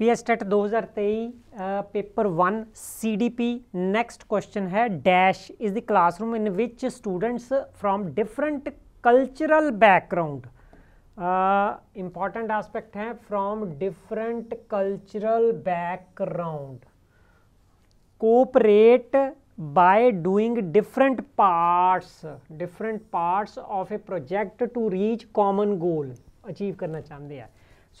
P S TET दो हज़ार तेई paper one C D P next question है dash is the classroom in which students from different cultural background important aspect है from different cultural background cooperate by doing different parts different parts of a project to reach common goal achieve करना चाहते हैं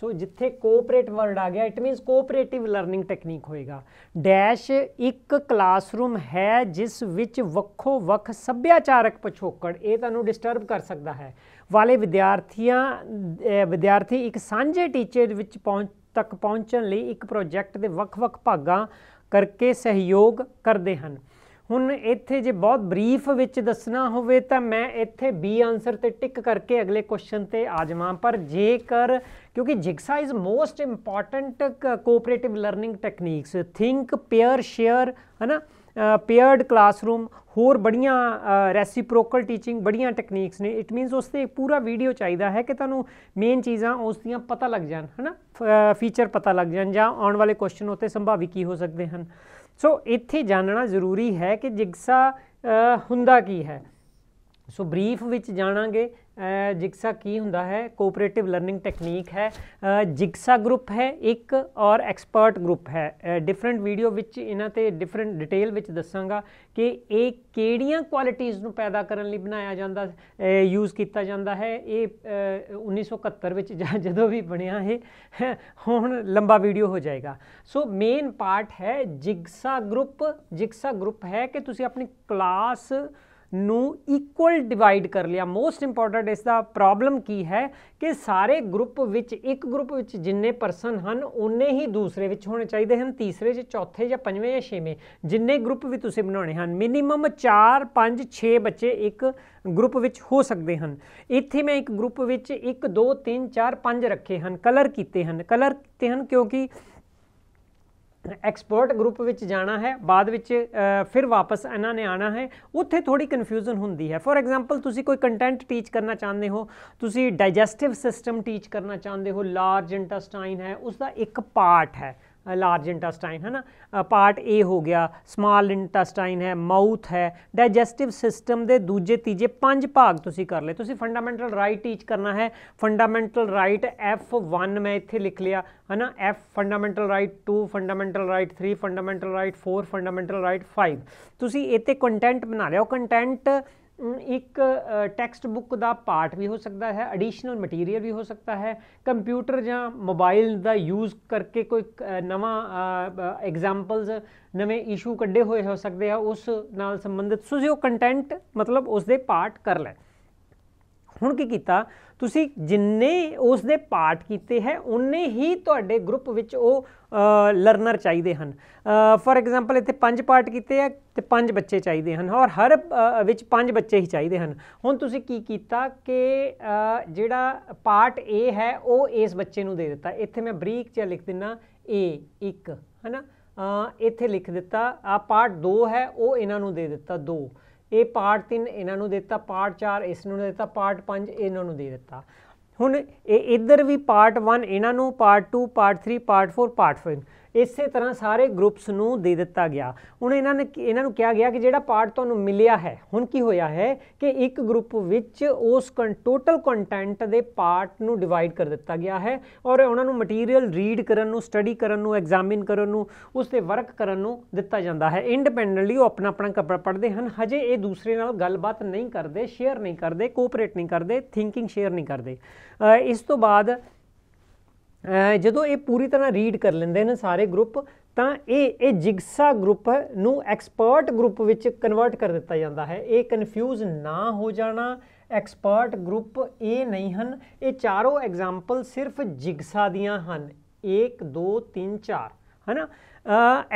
so ਜਿੱਥੇ cooperate word ਆ ਗਿਆ it means cooperative learning technique ਹੋਏਗਾ dash ਇੱਕ classroom ਹੈ ਜਿਸ ਵਿੱਚ ਵੱਖੋ ਵੱਖ ਸੱਭਿਆਚਾਰਕ ਪਛੋਕੜ ਇਹ ਤੁਹਾਨੂੰ ਡਿਸਟਰਬ ਕਰ ਸਕਦਾ ਹੈ ਵਾਲੇ ਵਿਦਿਆਰਥੀਆਂ ਵਿਦਿਆਰਥੀ ਇੱਕ ਸਾਂਝੇ ਟੀਚੇ ਵਿੱਚ ਪਹੁੰਚ ਤੱਕ ਪਹੁੰਚਣ ਲਈ ਇੱਕ ਪ੍ਰੋਜੈਕਟ ਦੇ ਵੱਖ-ਵੱਖ ਭਾਗਾਂ ਕਰਕੇ ਸਹਿਯੋਗ ਕਰਦੇ ਹਨ ਹੁਣ ਇੱਥੇ ਜੇ ਬਹੁਤ ਬਰੀਫ ਵਿੱਚ ਦੱਸਣਾ ਹੋਵੇ ਤਾਂ ਮੈਂ ਇੱਥੇ ਬੀ ਆਨਸਰ ਤੇ ਟਿਕ ਕਰਕੇ ਅਗਲੇ ਕੁਐਸਚਨ ਤੇ ਆ ਜਾਵਾਂ ਪਰ ਜੇਕਰ ਕਿਉਂਕਿ jigsaw is most important cooperative learning techniques think pair share ਹਨਾ ਪੇਅਰਡ ਕਲਾਸਰੂਮ ਹੋਰ ਬੜੀਆਂ ਰੈਸੀਪ੍ਰੋਕਲ ਟੀਚਿੰਗ ਬੜੀਆਂ ਟੈਕਨੀਕਸ ਨੇ ਇਟ ਮੀਨਸ ਉਸ ਤੇ ਪੂਰਾ ਵੀਡੀਓ ਚਾਹੀਦਾ ਹੈ ਕਿ ਤੁਹਾਨੂੰ ਮੇਨ ਚੀਜ਼ਾਂ ਉਸ ਦੀਆਂ ਪਤਾ ਲੱਗ ਜਾਣ ਹਨਾ ਫੀਚਰ ਪਤਾ ਲੱਗ ਜਾਣ ਜਾਂ ਆਉਣ ਵਾਲੇ ਕੁਐਸਚਨ ਉਤੇ ਸੰਭਾਵੀ ਕੀ ਹੋ ਸਕਦੇ ਹਨ ਸੋ ਇੱਥੇ ਜਾਣਨਾ ਜ਼ਰੂਰੀ ਹੈ ਕਿ ਜਿਗਸਾ ਹੁੰਦਾ ਕੀ ਹੈ ਸੋ ਬਰੀਫ ਵਿੱਚ ਜਾਣਾਂਗੇ ਜਿਗਸਾ ਕੀ ਹੁੰਦਾ ਹੈ ਕੋਆਪਰੇਟਿਵ ਲਰਨਿੰਗ ਟੈਕਨੀਕ ਹੈ ਜਿਗਸਾ ਗਰੁੱਪ ਹੈ ਇੱਕ ਔਰ ਐਕਸਪਰਟ ਗਰੁੱਪ ਹੈ ਡਿਫਰੈਂਟ ਵੀਡੀਓ ਵਿੱਚ ਇਹਨਾਂ ਤੇ ਡਿਫਰੈਂਟ ਡਿਟੇਲ ਵਿੱਚ ਦੱਸਾਂਗਾ ਕਿ ਇਹ ਕਿਹੜੀਆਂ ਕੁਆਲਿਟੀਆਂ ਨੂੰ ਪੈਦਾ ਕਰਨ ਲਈ ਬਣਾਇਆ ਜਾਂਦਾ ਯੂਜ਼ ਕੀਤਾ ਜਾਂਦਾ ਹੈ ਇਹ 1971 ਵਿੱਚ ਜਾਂ ਜਦੋਂ ਵੀ ਬਣਿਆ ਇਹ ਹੁਣ ਲੰਬਾ ਵੀਡੀਓ ਹੋ ਜਾਏਗਾ ਸੋ ਮੇਨ ਪਾਰਟ ਹੈ ਜਿਗਸਾ ਗਰੁੱਪ ਜਿਗਸਾ ਗਰੁੱਪ ਹੈ ਕਿ ਤੁਸੀਂ ਆਪਣੀ ਕਲਾਸ ਨੂੰ ਇਕੁਅਲ ਡਿਵਾਈਡ ਕਰ ਲਿਆ ਮੋਸਟ ਇੰਪੋਰਟੈਂਟ ਇਸ ਦਾ ਪ੍ਰੋਬਲਮ ਕੀ ਹੈ ਕਿ ਸਾਰੇ ਗਰੁੱਪ ਵਿੱਚ ਇੱਕ ਗਰੁੱਪ ਵਿੱਚ ਜਿੰਨੇ ਪਰਸਨ ਹਨ ਉਨੇ ਹੀ ਦੂਸਰੇ ਵਿੱਚ ਹੋਣੇ ਚਾਹੀਦੇ ਹਨ ਤੀਸਰੇ 'ਚ ਚੌਥੇ ਜਾਂ ਪੰਜਵੇਂ ਜਾਂ ਛੇਵੇਂ ਜਿੰਨੇ ਗਰੁੱਪ ਵੀ ਤੁਸੀਂ ਬਣਾਉਣੇ ਹਨ ਮਿਨੀਮਮ 4 5 6 ਬੱਚੇ ਇੱਕ ਗਰੁੱਪ ਵਿੱਚ ਹੋ ਸਕਦੇ ਹਨ ਇੱਥੇ ਮੈਂ ਇੱਕ ਗਰੁੱਪ ਵਿੱਚ 1 2 3 4 5 ਰੱਖੇ ਹਨ ਕਲਰ ਕੀਤੇ ਹਨ ਕਲਰ ਕੀਤੇ ਹਨ ਕਿਉਂਕਿ ਐਕਸਪਰਟ ਗਰੁੱਪ ਵਿੱਚ ਜਾਣਾ ਹੈ ਬਾਅਦ ਵਿੱਚ ਫਿਰ ਵਾਪਸ ਇਹਨਾਂ ਨੇ ਆਣਾ ਹੈ ਉੱਥੇ ਥੋੜੀ ਕਨਫਿਊਜ਼ਨ ਹੁੰਦੀ ਹੈ ਫੋਰ ਐਗਜ਼ਾਮਪਲ ਤੁਸੀਂ ਕੋਈ ਕੰਟੈਂਟ ਟੀਚ ਕਰਨਾ ਚਾਹੁੰਦੇ ਹੋ ਤੁਸੀਂ ਡਾਈਜੈਸਟਿਵ ਸਿਸਟਮ ਟੀਚ ਕਰਨਾ ਚਾਹੁੰਦੇ ਹੋ ਲਾਰਜ ਇੰਟੈਸਟਾਈਨ ਹੈ ਉਸ ਦਾ ਇੱਕ ਪਾਰਟ ਹੈ ਲਾਰਜ ਇੰਟੈਸਟਾਈਨ ਹੈ ਨਾ ਪਾਰਟ ਏ ਹੋ ਗਿਆ ਸਮਾਲ ਇੰਟੈਸਟਾਈਨ ਹੈ ਮਾਊਥ ਹੈ ਡਾਈਜੈਸਟਿਵ ਸਿਸਟਮ ਦੇ ਦੂਜੇ ਤੀਜੇ ਪੰਜ ਭਾਗ ਤੁਸੀਂ ਕਰ ਲਏ ਤੁਸੀਂ ਫੰਡਾਮੈਂਟਲ ਰਾਈਟ ਟੀਚ ਕਰਨਾ ਹੈ ਫੰਡਾਮੈਂਟਲ ਰਾਈਟ F1 ਮੈਂ ਇੱਥੇ ਲਿਖ ਲਿਆ ਹੈ ਨਾ F fundamental right 2 fundamental right 3 fundamental right 4 fundamental right 5 ਤੁਸੀਂ ਇੱਥੇ ਕੰਟੈਂਟ ਬਣਾ ਲਿਆ ਉਹ ਕੰਟੈਂਟ ਇੱਕ ਟੈਕਸਟ ਬੁੱਕ ਦਾ ਪਾਰਟ ਵੀ ਹੋ ਸਕਦਾ ਹੈ ਐਡੀਸ਼ਨਲ ਮਟੀਰੀਅਲ ਵੀ ਹੋ ਸਕਦਾ ਹੈ ਕੰਪਿਊਟਰ ਜਾਂ ਮੋਬਾਈਲ ਦਾ ਯੂਜ਼ ਕਰਕੇ ਕੋਈ ਨਵਾਂ ਐਗਜ਼ਾਮਪਲਸ ਨਵੇਂ ਇਸ਼ੂ ਕੱਢੇ ਹੋਏ ਹੋ ਸਕਦੇ ਆ ਉਸ ਨਾਲ ਸੰਬੰਧਿਤ ਸੋ ਜੋ ਕੰਟੈਂਟ ਮਤਲਬ ਉਸ ਦੇ ਪਾਰਟ ਕਰ ਲੈ ਹੁਣ ਕੀ ਕੀਤਾ ਤੁਸੀਂ ਜਿੰਨੇ ਉਸ ਦੇ ਪਾਰਟ ਕੀਤੇ ਹੈ ਉਨੇ ਹੀ ਤੁਹਾਡੇ ਗਰੁੱਪ ਵਿੱਚ ਉਹ ਲਰਨਰ ਚਾਹੀਦੇ ਹਨ ਫੋਰ ਐਗਜ਼ਾਮਪਲ ਇੱਥੇ ਪੰਜ ਪਾਰਟ ਕੀਤੇ ਆ ਤੇ ਪੰਜ ਬੱਚੇ ਚਾਹੀਦੇ ਹਨ ਔਰ ਹਰ ਵਿੱਚ ਪੰਜ ਬੱਚੇ ਹੀ ਚਾਹੀਦੇ ਹਨ ਹੁਣ ਤੁਸੀਂ ਕੀ ਕੀਤਾ ਕਿ ਜਿਹੜਾ ਪਾਰਟ A ਹੈ ਉਹ ਇਸ ਬੱਚੇ ਨੂੰ ਦੇ ਦਿੱਤਾ ਇੱਥੇ ਮੈਂ ਬਰੀਕ ਚ ਲਿਖ ਦਿੰਨਾ A 1 ਹੈਨਾ ਇੱਥੇ ਲਿਖ ਦਿੱਤਾ ਆ ਪਾਰਟ 2 ਹੈ ਉਹ ਇਹਨਾਂ ਨੂੰ ਦੇ ਦਿੱਤਾ 2 ਇਹ ਪਾਰਟ 3 ਇਹਨਾਂ ਨੂੰ ਦਿੱਤਾ ਪਾਰਟ 4 ਇਸ ਨੂੰ ਦਿੱਤਾ ਪਾਰਟ 5 ਇਹਨਾਂ ਨੂੰ ਦੇ ਦਿੱਤਾ ਹੁਣ ਇਹ ਇਧਰ ਵੀ ਪਾਰਟ 1 ਇਹਨਾਂ ਨੂੰ ਪਾਰਟ 2 ਪਾਰਟ 3 ਪਾਰਟ 4 ਪਾਰਟ 5 ਇਸੇ ਤਰ੍ਹਾਂ ਸਾਰੇ ਗਰੁੱਪਸ ਨੂੰ ਦੇ ਦਿੱਤਾ ਗਿਆ ਹੁਣ ਇਹਨਾਂ ਨੇ ਇਹਨਾਂ ਨੂੰ ਕਿਹਾ ਗਿਆ ਕਿ ਜਿਹੜਾ ਪਾਰਟ ਤੁਹਾਨੂੰ ਮਿਲਿਆ ਹੈ ਹੁਣ ਕੀ ਹੋਇਆ ਹੈ ਕਿ ਇੱਕ ਗਰੁੱਪ ਵਿੱਚ ਉਸ ਟੋਟਲ ਕੰਟੈਂਟ ਦੇ ਪਾਰਟ ਨੂੰ ਡਿਵਾਈਡ ਕਰ ਦਿੱਤਾ ਗਿਆ ਹੈ ਔਰ ਉਹਨਾਂ ਨੂੰ ਮਟੀਰੀਅਲ ਰੀਡ ਕਰਨ ਨੂੰ ਸਟੱਡੀ ਕਰਨ ਨੂੰ ਐਗਜ਼ਾਮਿਨ ਕਰਨ ਨੂੰ ਉਸ ਤੇ ਵਰਕ ਕਰਨ ਨੂੰ ਦਿੱਤਾ ਜਾਂਦਾ ਹੈ ਇੰਡੀਪੈਂਡੈਂਟਲੀ ਉਹ ਆਪਣਾ ਆਪਣਾ ਕੱਪੜਾ ਪੜਦੇ ਹਨ ਹਜੇ ਇਹ ਦੂਸਰੇ ਨਾਲ ਗੱਲਬਾਤ ਨਹੀਂ ਕਰਦੇ ਸ਼ੇਅਰ ਨਹੀਂ ਕਰਦੇ ਕੋਆਪਰੇਟ ਨਹੀਂ ਕਰਦੇ ਥਿੰਕਿੰਗ ਸ਼ੇਅਰ ਨਹੀਂ ਕਰਦੇ ਇਸ ਤੋਂ ਬਾਅਦ ਜਦੋਂ ਇਹ ਪੂਰੀ ਤਰ੍ਹਾਂ ਰੀਡ ਕਰ ਲੈਂਦੇ ਨੇ ਸਾਰੇ ਗਰੁੱਪ ਤਾਂ ਇਹ ਇਹ ਜਿਗਸਾ ਗਰੁੱਪ ਨੂੰ ਐਕਸਪਰਟ ਗਰੁੱਪ ਵਿੱਚ ਕਨਵਰਟ ਕਰ ਦਿੱਤਾ ਜਾਂਦਾ ਹੈ ਇਹ ਕਨਫਿਊਜ਼ ਨਾ ਹੋ ਜਾਣਾ ਐਕਸਪਰਟ ਗਰੁੱਪ ਇਹ ਨਹੀਂ ਹਨ ਇਹ ਚਾਰੋਂ ਐਗਜ਼ਾਮਪਲ ਸਿਰਫ ਜਿਗਸਾ ਦੀਆਂ ਹਨ 1 2 3 4 ਹੈਨਾ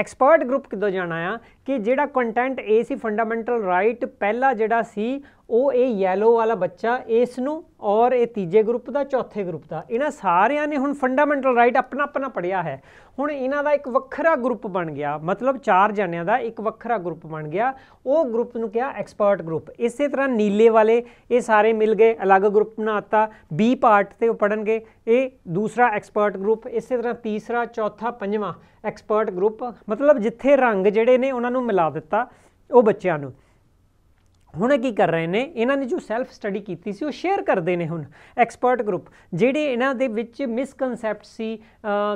ਐਕਸਪਰਟ ਗਰੁੱਪ ਕਿਦੋਂ ਜਾਣਾ ਆ ਕਿ ਜਿਹੜਾ ਕੰਟੈਂਟ ਏ ਸੀ ਫੰਡਾਮੈਂਟਲ ਰਾਈਟ ਪਹਿਲਾ ਜਿਹੜਾ ਸੀ ਉਹ ਇਹ yellow ਵਾਲਾ ਬੱਚਾ ਇਸ ਨੂੰ ਔਰ ਇਹ ਤੀਜੇ ਗਰੁੱਪ ਦਾ ਚੌਥੇ ਗਰੁੱਪ ਦਾ ਇਹਨਾਂ ਸਾਰਿਆਂ ਨੇ ਹੁਣ ਫੰਡਾਮੈਂਟਲ ਰਾਈਟ ਆਪਣਾ ਆਪਣਾ ਪੜਿਆ ਹੈ ਹੁਣ ਇਹਨਾਂ ਦਾ ਇੱਕ ਵੱਖਰਾ ਗਰੁੱਪ ਬਣ ਗਿਆ ਮਤਲਬ ਚਾਰ ਜਣਿਆਂ ਦਾ ਇੱਕ ਵੱਖਰਾ ਗਰੁੱਪ ਬਣ ਗਿਆ ਉਹ ਗਰੁੱਪ ਨੂੰ ਕਿਹਾ ਐਕਸਪਰਟ ਗਰੁੱਪ ਇਸੇ ਤਰ੍ਹਾਂ ਨੀਲੇ ਵਾਲੇ ਇਹ ਸਾਰੇ ਮਿਲ ਗਏ ਅਲੱਗ ਗਰੁੱਪ ਬਣਾਤਾ ਬੀ ਪਾਰਟ ਤੇ ਉਹ ਪੜਨਗੇ ਇਹ ਦੂਸਰਾ ਐਕਸਪਰਟ ਗਰੁੱਪ ਇਸੇ ਤਰ੍ਹਾਂ ਤੀਸਰਾ ਚੌਥਾ ਪੰਜਵਾਂ ਐਕਸਪਰਟ ਗਰੁੱਪ ਮਤਲਬ ਜਿੱਥੇ ਰੰਗ ਜਿਹੜੇ ਨੇ ਉਹਨਾਂ ਨੂੰ ਮਿਲਾ ਦਿੱਤਾ ਉਹ ਬੱਚਿਆਂ ਨੂੰ ਹੁਣ ਕੀ ਕਰ ਰਹੇ ਨੇ ਇਹਨਾਂ ਨੇ ਜੋ ਸੈਲਫ ਸਟੱਡੀ ਕੀਤੀ ਸੀ ਉਹ ਸ਼ੇਅਰ ਕਰਦੇ ਨੇ ਹੁਣ ਐਕਸਪਰਟ ਗਰੁੱਪ ਜਿਹੜੇ ਇਹਨਾਂ ਦੇ ਵਿੱਚ ਮਿਸਕਨਸੈਪਟ ਸੀ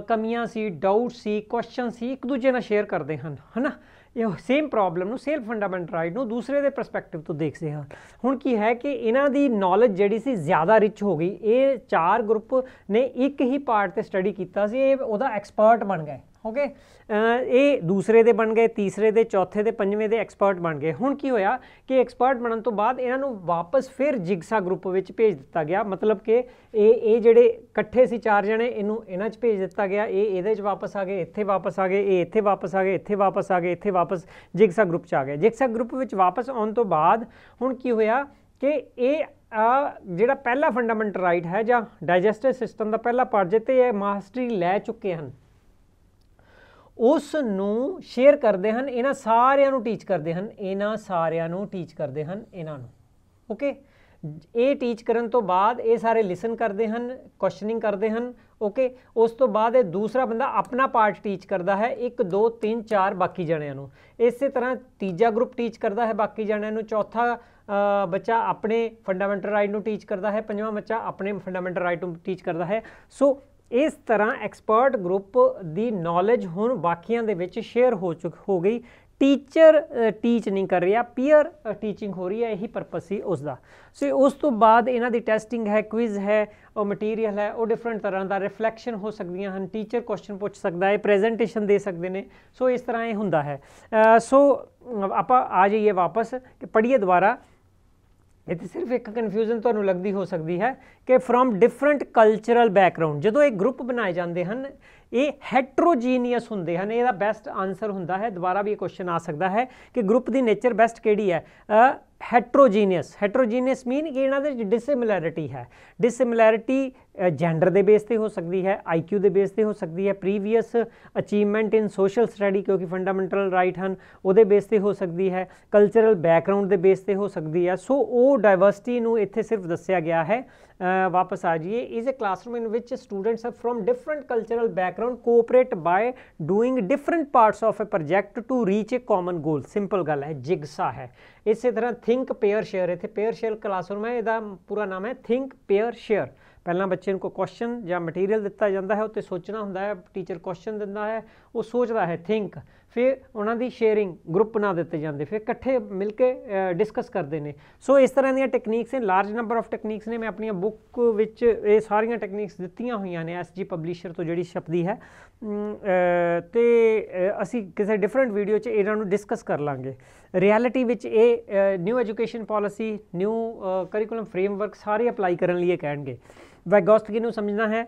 ਕਮੀਆਂ ਸੀ ਡਾਊਟ ਸੀ ਕੁਐਸਚਨ ਸੀ ਇੱਕ ਦੂਜੇ ਨਾਲ ਸ਼ੇਅਰ ਕਰਦੇ ਹਨ ਹਨਾ ਇਹ ਸੇਮ ਪ੍ਰੋਬਲਮ ਨੂੰ ਸੈਲਫ ਫੰਡਾਮੈਂਟ ਰਾਈਟ ਨੂੰ ਦੂਸਰੇ ਦੇ ਪਰਸਪੈਕਟਿਵ ਤੋਂ ਦੇਖਦੇ ਹਾਂ ਹੁਣ ਕੀ ਹੈ ਕਿ ਇਹਨਾਂ ਦੀ ਨੌਲੇਜ ਜਿਹੜੀ ਸੀ ਜ਼ਿਆਦਾ ਰਿਚ ਹੋ ਗਈ ਇਹ ਚਾਰ ਗਰੁੱਪ ਨੇ ਇੱਕ ਹੀ ਪਾਰਟ ਤੇ ਸਟੱਡੀ ਕੀਤਾ ਸੀ ਇਹ ਉਹਦਾ ਐਕਸਪਰਟ ਬਣ ਗਏ ਓਕੇ ਇਹ ਦੂਸਰੇ ਦੇ ਬਣ ਗਏ ਤੀਸਰੇ ਦੇ ਚੌਥੇ ਦੇ ਪੰਜਵੇਂ ਦੇ ਐਕਸਪਰਟ ਬਣ ਗਏ ਹੁਣ ਕੀ ਹੋਇਆ ਕਿ ਐਕਸਪਰਟ ਬਣਨ ਤੋਂ ਬਾਅਦ ਇਹਨਾਂ ਨੂੰ ਵਾਪਸ ਫਿਰ ਜਿਗਸਾ ਗਰੁੱਪ ਵਿੱਚ ਭੇਜ ਦਿੱਤਾ ਗਿਆ ਮਤਲਬ ਕਿ ਇਹ ਇਹ ਜਿਹੜੇ ਇਕੱਠੇ ਸੀ ਚਾਰ ਜਣੇ ਇਹਨੂੰ ਇਹਨਾਂ 'ਚ ਭੇਜ ਦਿੱਤਾ ਗਿਆ ਇਹ ਇਹਦੇ 'ਚ ਵਾਪਸ ਆ ਗਏ ਇੱਥੇ ਵਾਪਸ ਆ ਗਏ ਇਹ ਇੱਥੇ ਵਾਪਸ ਆ ਗਏ ਇੱਥੇ ਵਾਪਸ ਆ ਗਏ ਇੱਥੇ ਵਾਪਸ ਜਿਗਸਾ ਗਰੁੱਪ 'ਚ ਆ ਗਏ ਜਿਗਸਾ ਗਰੁੱਪ ਵਿੱਚ ਵਾਪਸ ਆਉਣ ਤੋਂ ਬਾਅਦ ਹੁਣ ਕੀ ਹੋਇਆ ਕਿ ਇਹ ਆ ਜਿਹੜਾ ਪਹਿਲਾ ਫੰਡਾਮੈਂਟਲ ਰਾਈਟ ਹੈ ਜਾਂ ਡਾਈਜੈਸਟਿਵ ਸਿਸਟਮ ਦਾ ਪਹਿਲਾ ਪਾਰਟ ਜਿੱਤੇ ਇਹ ਮਾਸਟਰੀ ਲੈ ਚੁੱਕੇ ਹਨ ਉਸ ਨੂੰ ਸ਼ੇਅਰ ਕਰਦੇ ਹਨ ਇਹਨਾਂ ਸਾਰਿਆਂ ਨੂੰ ਟੀਚ ਕਰਦੇ ਹਨ ਇਹਨਾਂ ਸਾਰਿਆਂ ਨੂੰ ਟੀਚ ਕਰਦੇ ਹਨ ਇਹਨਾਂ ਨੂੰ ਓਕੇ ਇਹ ਟੀਚ ਕਰਨ ਤੋਂ ਬਾਅਦ ਇਹ ਸਾਰੇ ਲਿਸਨ ਕਰਦੇ ਹਨ ਕੁਐਸਚਨਿੰਗ ਕਰਦੇ ਹਨ ਓਕੇ ਉਸ ਤੋਂ ਬਾਅਦ ਇਹ ਦੂਸਰਾ ਬੰਦਾ ਆਪਣਾ ਪਾਰਟ ਟੀਚ ਕਰਦਾ ਹੈ 1 2 3 4 ਬਾਕੀ ਜਣਿਆਂ ਨੂੰ ਇਸੇ ਤਰ੍ਹਾਂ ਤੀਜਾ ਗਰੁੱਪ ਟੀਚ ਕਰਦਾ ਹੈ ਬਾਕੀ ਜਣਿਆਂ ਨੂੰ ਚੌਥਾ ਬੱਚਾ ਆਪਣੇ ਫੰਡਾਮੈਂਟਲ ਰਾਈਟ ਨੂੰ ਟੀਚ ਕਰਦਾ ਹੈ ਪੰਜਵਾਂ ਬੱਚਾ ਆਪਣੇ ਫੰਡਾਮੈਂਟਲ ਰਾਈਟ ਨੂੰ ਟੀਚ ਕਰਦਾ ਹੈ ਸੋ ਇਸ ਤਰ੍ਹਾਂ ਐਕਸਪਰਟ ਗਰੁੱਪ ਦੀ ਨੌਲੇਜ ਹੁਣ ਬਾਕੀਆਂ ਦੇ ਵਿੱਚ ਸ਼ੇਅਰ ਹੋ ਚੁੱਕ ਹੋ ਗਈ ਟੀਚਰ ਟੀਚ ਨਹੀਂ ਕਰ ਰਿਹਾ ਪੀਅਰ ਟੀਚਿੰਗ ਹੋ ਰਹੀ ਹੈ ਇਹੀ ਪਰਪਸ ਸੀ ਉਸ ਦਾ ਸੋ ਉਸ ਤੋਂ ਬਾਅਦ ਇਹਨਾਂ ਦੀ ਟੈਸਟਿੰਗ ਹੈ ਕੁਇਜ਼ ਹੈ ਉਹ ਮਟੀਰੀਅਲ ਹੈ ਉਹ ਡਿਫਰੈਂਟ ਤਰ੍ਹਾਂ ਦਾ ਰਿਫਲੈਕਸ਼ਨ ਹੋ ਸਕਦੀਆਂ ਹਨ ਟੀਚਰ ਕੁਐਸਚਨ ਪੁੱਛ ਸਕਦਾ ਹੈ ਪ੍ਰੈਜੈਂਟੇਸ਼ਨ ਦੇ ਸਕਦੇ ਨੇ ਸੋ ਇਸ ਤਰ੍ਹਾਂ ਇਹ ਹੁੰਦਾ ਹੈ ਸੋ ਆਪਾਂ ਆ ਜਾਈਏ ਵਾਪਸ ਕਿ ਪੜ੍ਹੀਏ ਦੁਬਾਰਾ ਇਹ ਤੇ ਸਿਰਫ ਇੱਕ ਕਨਫਿਊਜ਼ਨ ਤੁਹਾਨੂੰ ਲੱਗਦੀ ਹੋ ਸਕਦੀ ਹੈ ਕਿ ਫਰਮ ਡਿਫਰੈਂਟ ਕਲਚਰਲ ਬੈਕਗ੍ਰਾਉਂਡ ਜਦੋਂ ਇਹ ਗਰੁੱਪ ਬਣਾਏ ਜਾਂਦੇ ਹਨ ਇਹ ਹੈਟਰੋਜੀਨੀਅਸ ਹੁੰਦੇ ਹਨ ਇਹਦਾ ਬੈਸਟ ਆਨਸਰ ਹੁੰਦਾ ਹੈ ਦੁਬਾਰਾ ਵੀ ਇਹ ਕੁਐਸਚਨ ਆ ਸਕਦਾ ਹੈ ਕਿ ਗਰੁੱਪ ਦੀ ਨੇਚਰ ਬੈਸਟ ਕਿਹੜੀ ਹੈ ਹੈਟਰੋਜੀਨੀਅਸ ਹੈਟਰੋਜੀਨੀਅਸ ਮੀਨ ਕਿ ਇਹਨਾਂ ਦੇ ਡਿਸਿਮਿਲੈਰਿਟੀ ਹੈ ਡਿਸਿਮਿਲੈਰਿਟੀ ਜੈਂਡਰ ਦੇ ਬੇਸ ਤੇ ਹੋ ਸਕਦੀ ਹੈ ਆਈਕਿਊ ਦੇ ਬੇਸ ਤੇ ਹੋ ਸਕਦੀ ਹੈ previous achievement in social study ਕਿਉਂਕਿ ਫੰਡਾਮੈਂਟਲ ਰਾਈਟ ਹਨ ਉਹਦੇ ਬੇਸ ਤੇ ਹੋ ਸਕਦੀ ਹੈ ਕਲਚਰਲ ਬੈਕਗ੍ਰਾਉਂਡ ਦੇ ਬੇਸ ਤੇ ਹੋ ਸਕਦੀ ਹੈ ਸੋ ਉਹ ਡਾਈਵਰਸਿਟੀ ਨੂੰ ਇੱਥੇ ਸਿਰਫ ਦੱਸਿਆ ਗਿਆ ਹੈ ਵਾਪਸ ਆ ਜਾਈਏ is a classroom in which students are from different cultural background cooperate by doing different parts of a project to reach a common goal simple ਗੱਲ ਹੈ ਜਿਗਸਾ ਹੈ ਇਸੇ ਤਰ੍ਹਾਂ ਥਿੰਕ ਪੇਅਰ ਸ਼ੇਅਰ ਇੱਥੇ ਪੇਅਰ ਸ਼ੇਅਰ ਕਲਾਸਰੂਮ ਹੈ ਇਹਦਾ ਪੂਰਾ ਨਾਮ ਹੈ ਥਿੰਕ ਪੇਅਰ ਸ਼ੇਅਰ ਪਹਿਲਾਂ ਬੱਚੇ ਨੂੰ ਕੋਈ ਕੁਐਸਚਨ ਜਾਂ ਮਟੀਰੀਅਲ ਦਿੱਤਾ ਜਾਂਦਾ ਹੈ ਉੱਤੇ ਸੋਚਣਾ ਹੁੰਦਾ ਹੈ ਟੀਚਰ ਕੁਐਸਚਨ ਦਿੰਦਾ ਹੈ ਉਹ ਸੋਚਦਾ ਹੈ ਥਿੰਕ ਫਿਰ ਉਹਨਾਂ ਦੀ ਸ਼ੇਅਰਿੰਗ ਗਰੁੱਪ ਨਾ ਦਿੱਤੇ ਜਾਂਦੇ ਫਿਰ ਇਕੱਠੇ ਮਿਲ ਕੇ ਡਿਸਕਸ ਕਰਦੇ ਨੇ ਸੋ ਇਸ ਤਰ੍ਹਾਂ ਦੀਆਂ ਟੈਕਨੀਕਸ ਨੇ ਲਾਰਜ ਨੰਬਰ ਆਫ ਟੈਕਨੀਕਸ ਨੇ ਮੈਂ ਆਪਣੀਆਂ ਬੁੱਕ ਵਿੱਚ ਇਹ ਸਾਰੀਆਂ ਟੈਕਨੀਕਸ ਦਿੱਤੀਆਂ ਹੋਈਆਂ ਨੇ ਐਸਜੀ ਪਬਲਿਸ਼ਰ ਤੋਂ ਜਿਹੜੀ ਛਪਦੀ ਹੈ ਤੇ ਅਸੀਂ ਕਿਸੇ ਡਿਫਰੈਂਟ ਵੀਡੀਓ 'ਚ ਇਹਨਾਂ ਨੂੰ ਡਿਸਕਸ ਕਰ ਲਾਂਗੇ ਰਿਐਲਿਟੀ ਵਿੱਚ ਇਹ new education policy new curriculum framework ਸਾਰੇ ਅਪਲਾਈ ਕਰਨ ਲਈ ਕਹਿਣਗੇ ਵੈਗੋਸਟਕੀ ਨੂੰ ਸਮਝਣਾ ਹੈ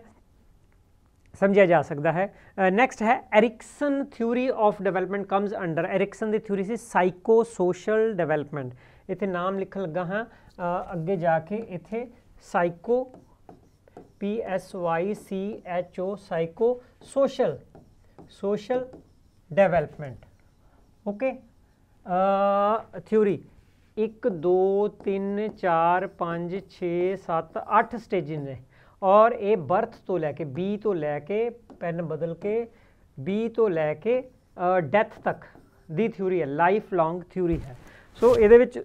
ਸਮਝਿਆ ਜਾ ਸਕਦਾ ਹੈ ਨੈਕਸਟ ਹੈ Erikson theory of development comes under Erikson ਦੀ ਥਿਊਰੀ ਸੀ ਸਾਈਕੋ ਸੋਸ਼ਲ ਡਿਵੈਲਪਮੈਂਟ ਇੱਥੇ ਨਾਮ ਲਿਖਣ ਲੱਗਾ ਹਾਂ ਅੱਗੇ ਜਾ ਕੇ ਇੱਥੇ psycho P S Y C H O psycho social social development okay uh theory 1 2 3 4 5 6 7 8 staging ਨੇ ਔਰ ਇਹ ਬਰਥ ਤੋਂ ਲੈ ਕੇ ਬੀ ਤੋਂ ਲੈ ਕੇ ਪੈਨ ਬਦਲ ਕੇ ਬੀ ਤੋਂ ਲੈ ਕੇ ਡੈਥ ਤੱਕ ਦੀ ਥਿਊਰੀ ਹੈ ਲਾਈਫ ਲੌਂਗ ਥਿਊਰੀ ਹੈ ਸੋ ਇਹਦੇ ਵਿੱਚ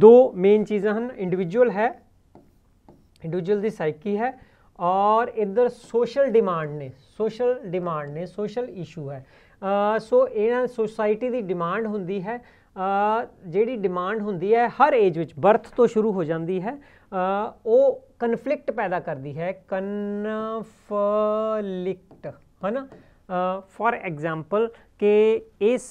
ਦੋ ਮੇਨ ਚੀਜ਼ਾਂ ਹਨ ਇੰਡੀਵਿਜੂਅਲ ਹੈ ਇੰਡੀਵਿਜੂਅਲ ਦੀ ਸਾਈਕੀ ਹੈ ਔਰ ਇਧਰ ਸੋਸ਼ਲ ਡਿਮਾਂਡ ਨੇ ਸੋਸ਼ਲ ਡਿਮਾਂਡ ਨੇ ਸੋਸ਼ਲ ਇਸ਼ੂ ਹੈ ਸੋ ਇਹਨਾਂ ਸੋਸਾਇਟੀ ਦੀ ਡਿਮਾਂਡ ਹੁੰਦੀ ਹੈ ਜਿਹੜੀ ਡਿਮਾਂਡ ਹੁੰਦੀ ਹੈ ਹਰ ਏਜ ਵਿੱਚ ਬਰਥ ਤੋਂ ਸ਼ੁਰੂ ਹੋ ਜਾਂਦੀ ਹੈ ਉਹ ਕਨਫਲਿਕਟ ਪੈਦਾ ਕਰਦੀ ਹੈ ਕਨਫਲਿਕਟ ਹਨਾ ਫॉर ਐਗਜ਼ਾਮਪਲ ਕਿ ਇਸ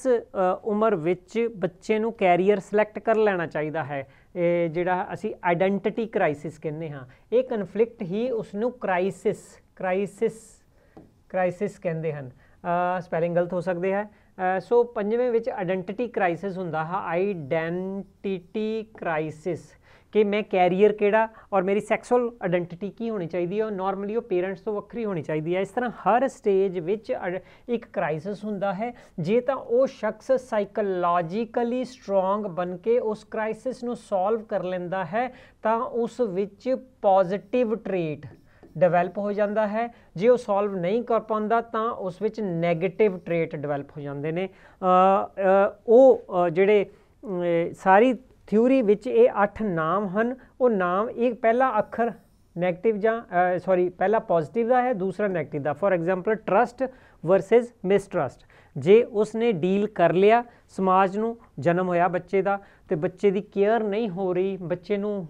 ਉਮਰ ਵਿੱਚ ਬੱਚੇ ਨੂੰ ਕੈਰੀਅਰ ਸਿਲੈਕਟ ਕਰ ਲੈਣਾ ਚਾਹੀਦਾ ਹੈ ਇਹ ਜਿਹੜਾ ਅਸੀਂ ਆਇਡੈਂਟੀਟੀ ਕ੍ਰਾਈਸਿਸ ਕਹਿੰਦੇ ਹਾਂ ਇਹ ਕਨਫਲਿਕਟ ਹੀ ਉਸ ਨੂੰ ਕ੍ਰਾਈਸਿਸ ਕ੍ਰਾਈਸਿਸ ਕ੍ਰਾਈਸਿਸ ਕਹਿੰਦੇ ਹਨ ਸਪੈਲਿੰਗ ਗਲਤ ਹੋ ਸਕਦੇ ਹੈ ਸੋ ਪੰਜਵੇਂ ਵਿੱਚ ਆਇਡੈਂਟੀਟੀ ਕ੍ਰਾਈਸਿਸ ਹੁੰਦਾ ਹੈ ਆਇਡੈਂਟੀਟੀ ਕ੍ਰਾਈਸਿਸ ਕਿ ਮੈਂ ਕੈਰੀਅਰ ਕਿਹੜਾ ਔਰ ਮੇਰੀ ਸੈਕਸੁਅਲ ਆਇਡੈਂਟੀਟੀ ਕੀ ਹੋਣੀ ਚਾਹੀਦੀ ਹੈ ਔਰ ਨਾਰਮਲੀ ਉਹ ਪੇਰੈਂਟਸ ਤੋਂ ਵੱਖਰੀ ਹੋਣੀ ਚਾਹੀਦੀ ਹੈ ਇਸ ਤਰ੍ਹਾਂ ਹਰ ਸਟੇਜ ਵਿੱਚ ਇੱਕ ਕ੍ਰਾਈਸਿਸ ਹੁੰਦਾ ਹੈ ਜੇ ਤਾਂ ਉਹ ਸ਼ਖਸ ਸਾਈਕੋਲੋਜੀਕਲੀ ਸਟਰੋਂਗ ਬਣ ਕੇ ਉਸ ਕ੍ਰਾਈਸਿਸ ਨੂੰ ਸੋਲਵ ਕਰ ਲੈਂਦਾ ਹੈ ਤਾਂ ਉਸ ਵਿੱਚ ਪੋਜ਼ਿਟਿਵ ਟ੍ਰੇਟ ਡਿਵੈਲਪ ਹੋ ਜਾਂਦਾ ਹੈ ਜੇ ਉਹ ਸੋਲਵ ਨਹੀਂ ਕਰ ਪਾਉਂਦਾ ਤਾਂ ਉਸ ਵਿੱਚ 네ਗੇਟਿਵ ਟ੍ਰੇਟ ਡਿਵੈਲਪ ਹੋ ਜਾਂਦੇ ਨੇ ਉਹ ਜਿਹੜੇ ਸਾਰੀ ਥਿਉਰੀ ਵਿੱਚ ਇਹ 8 ਨਾਮ ਹਨ ਉਹ ਨਾਮ ਇੱਕ ਪਹਿਲਾ ਅੱਖਰ 네ਗੇਟਿਵ ਜਾਂ ਸੌਰੀ ਪਹਿਲਾ ਪੋਜ਼ਿਟਿਵ ਦਾ ਹੈ ਦੂਸਰਾ 네ਗੇਟਿਵ ਦਾ for example trust versus mistrust ਜੇ ਉਸਨੇ ਡੀਲ ਕਰ ਲਿਆ ਸਮਾਜ ਨੂੰ ਜਨਮ ਹੋਇਆ ਬੱਚੇ ਦਾ ਤੇ ਬੱਚੇ ਦੀ ਕੇਅਰ ਨਹੀਂ ਹੋ ਰਹੀ ਬੱਚੇ ਨੂੰ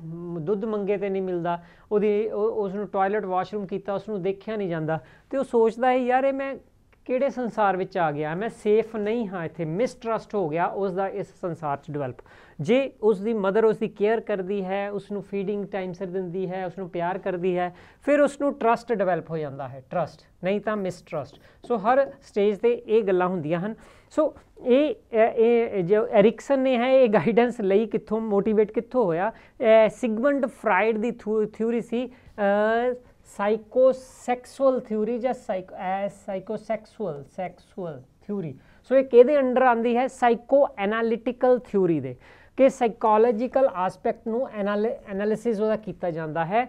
ਦੁੱਧ ਮੰਗੇ ਤੇ ਨਹੀਂ ਮਿਲਦਾ ਉਹਦੀ ਉਸ ਨੂੰ ਟਾਇਲਟ ਵਾਸ਼ਰੂਮ ਕੀਤਾ ਉਸ ਨੂੰ ਦੇਖਿਆ ਨਹੀਂ ਜਾਂਦਾ ਤੇ ਉਹ ਸੋਚਦਾ ਹੈ ਯਾਰ ਇਹ ਮੈਂ ਕਿਹੜੇ ਸੰਸਾਰ ਵਿੱਚ ਆ ਗਿਆ ਮੈਂ ਸੇਫ ਨਹੀਂ ਹਾਂ ਇੱਥੇ ਮਿਸਟਰਸਟ ਹੋ ਗਿਆ ਉਸ ਦਾ ਇਸ ਸੰਸਾਰ 'ਚ ਡਿਵੈਲਪ ਜੇ ਉਸ ਦੀ ਮਦਰ ਉਸ ਦੀ ਕੇਅਰ ਕਰਦੀ ਹੈ ਉਸ ਨੂੰ ਫੀਡਿੰਗ ਟਾਈਮ ਸਰ ਦਿੰਦੀ ਹੈ ਉਸ ਨੂੰ ਪਿਆਰ ਕਰਦੀ ਹੈ ਫਿਰ ਉਸ ਨੂੰ ਟਰਸਟ ਡਿਵੈਲਪ ਹੋ ਜਾਂਦਾ ਹੈ ਟਰਸਟ ਨਹੀਂ ਤਾਂ ਮਿਸਟਰਸਟ ਸੋ ਹਰ ਸਟੇਜ ਤੇ ਇਹ ਗੱਲਾਂ ਹੁੰਦੀਆਂ ਹਨ ਸੋ ਇਹ ਇਹ ਜੋ ਐਰਿਕਸਨ ਨੇ ਹੈ ਇਹ ਗਾਈਡੈਂਸ ਲਈ ਕਿੱਥੋਂ ਮੋਟੀਵੇਟ ਕਿੱਥੋਂ ਹੋਇਆ ਸਿਗਮੰਡ ਫਰਾਇਡ ਦੀ ਥਿਊਰੀ ਸੀ ਸਾਈਕੋਸੈਕਸੁਅਲ ਥਿਉਰੀ ਜਾਂ psycho psychosexual sexual theory so ਇਹ ਕਿਹਦੇ ਅੰਡਰ ਆਂਦੀ ਹੈ ਸਾਈਕੋ ਐਨਾਲਿਟਿਕਲ ਥਿਉਰੀ ਦੇ ਕਿ ਸਾਈਕੋਲੋਜੀਕਲ ਐਸਪੈਕਟ ਨੂੰ ਐਨਾਲਿਸਿਸ ਉਹਦਾ ਕੀਤਾ ਜਾਂਦਾ ਹੈ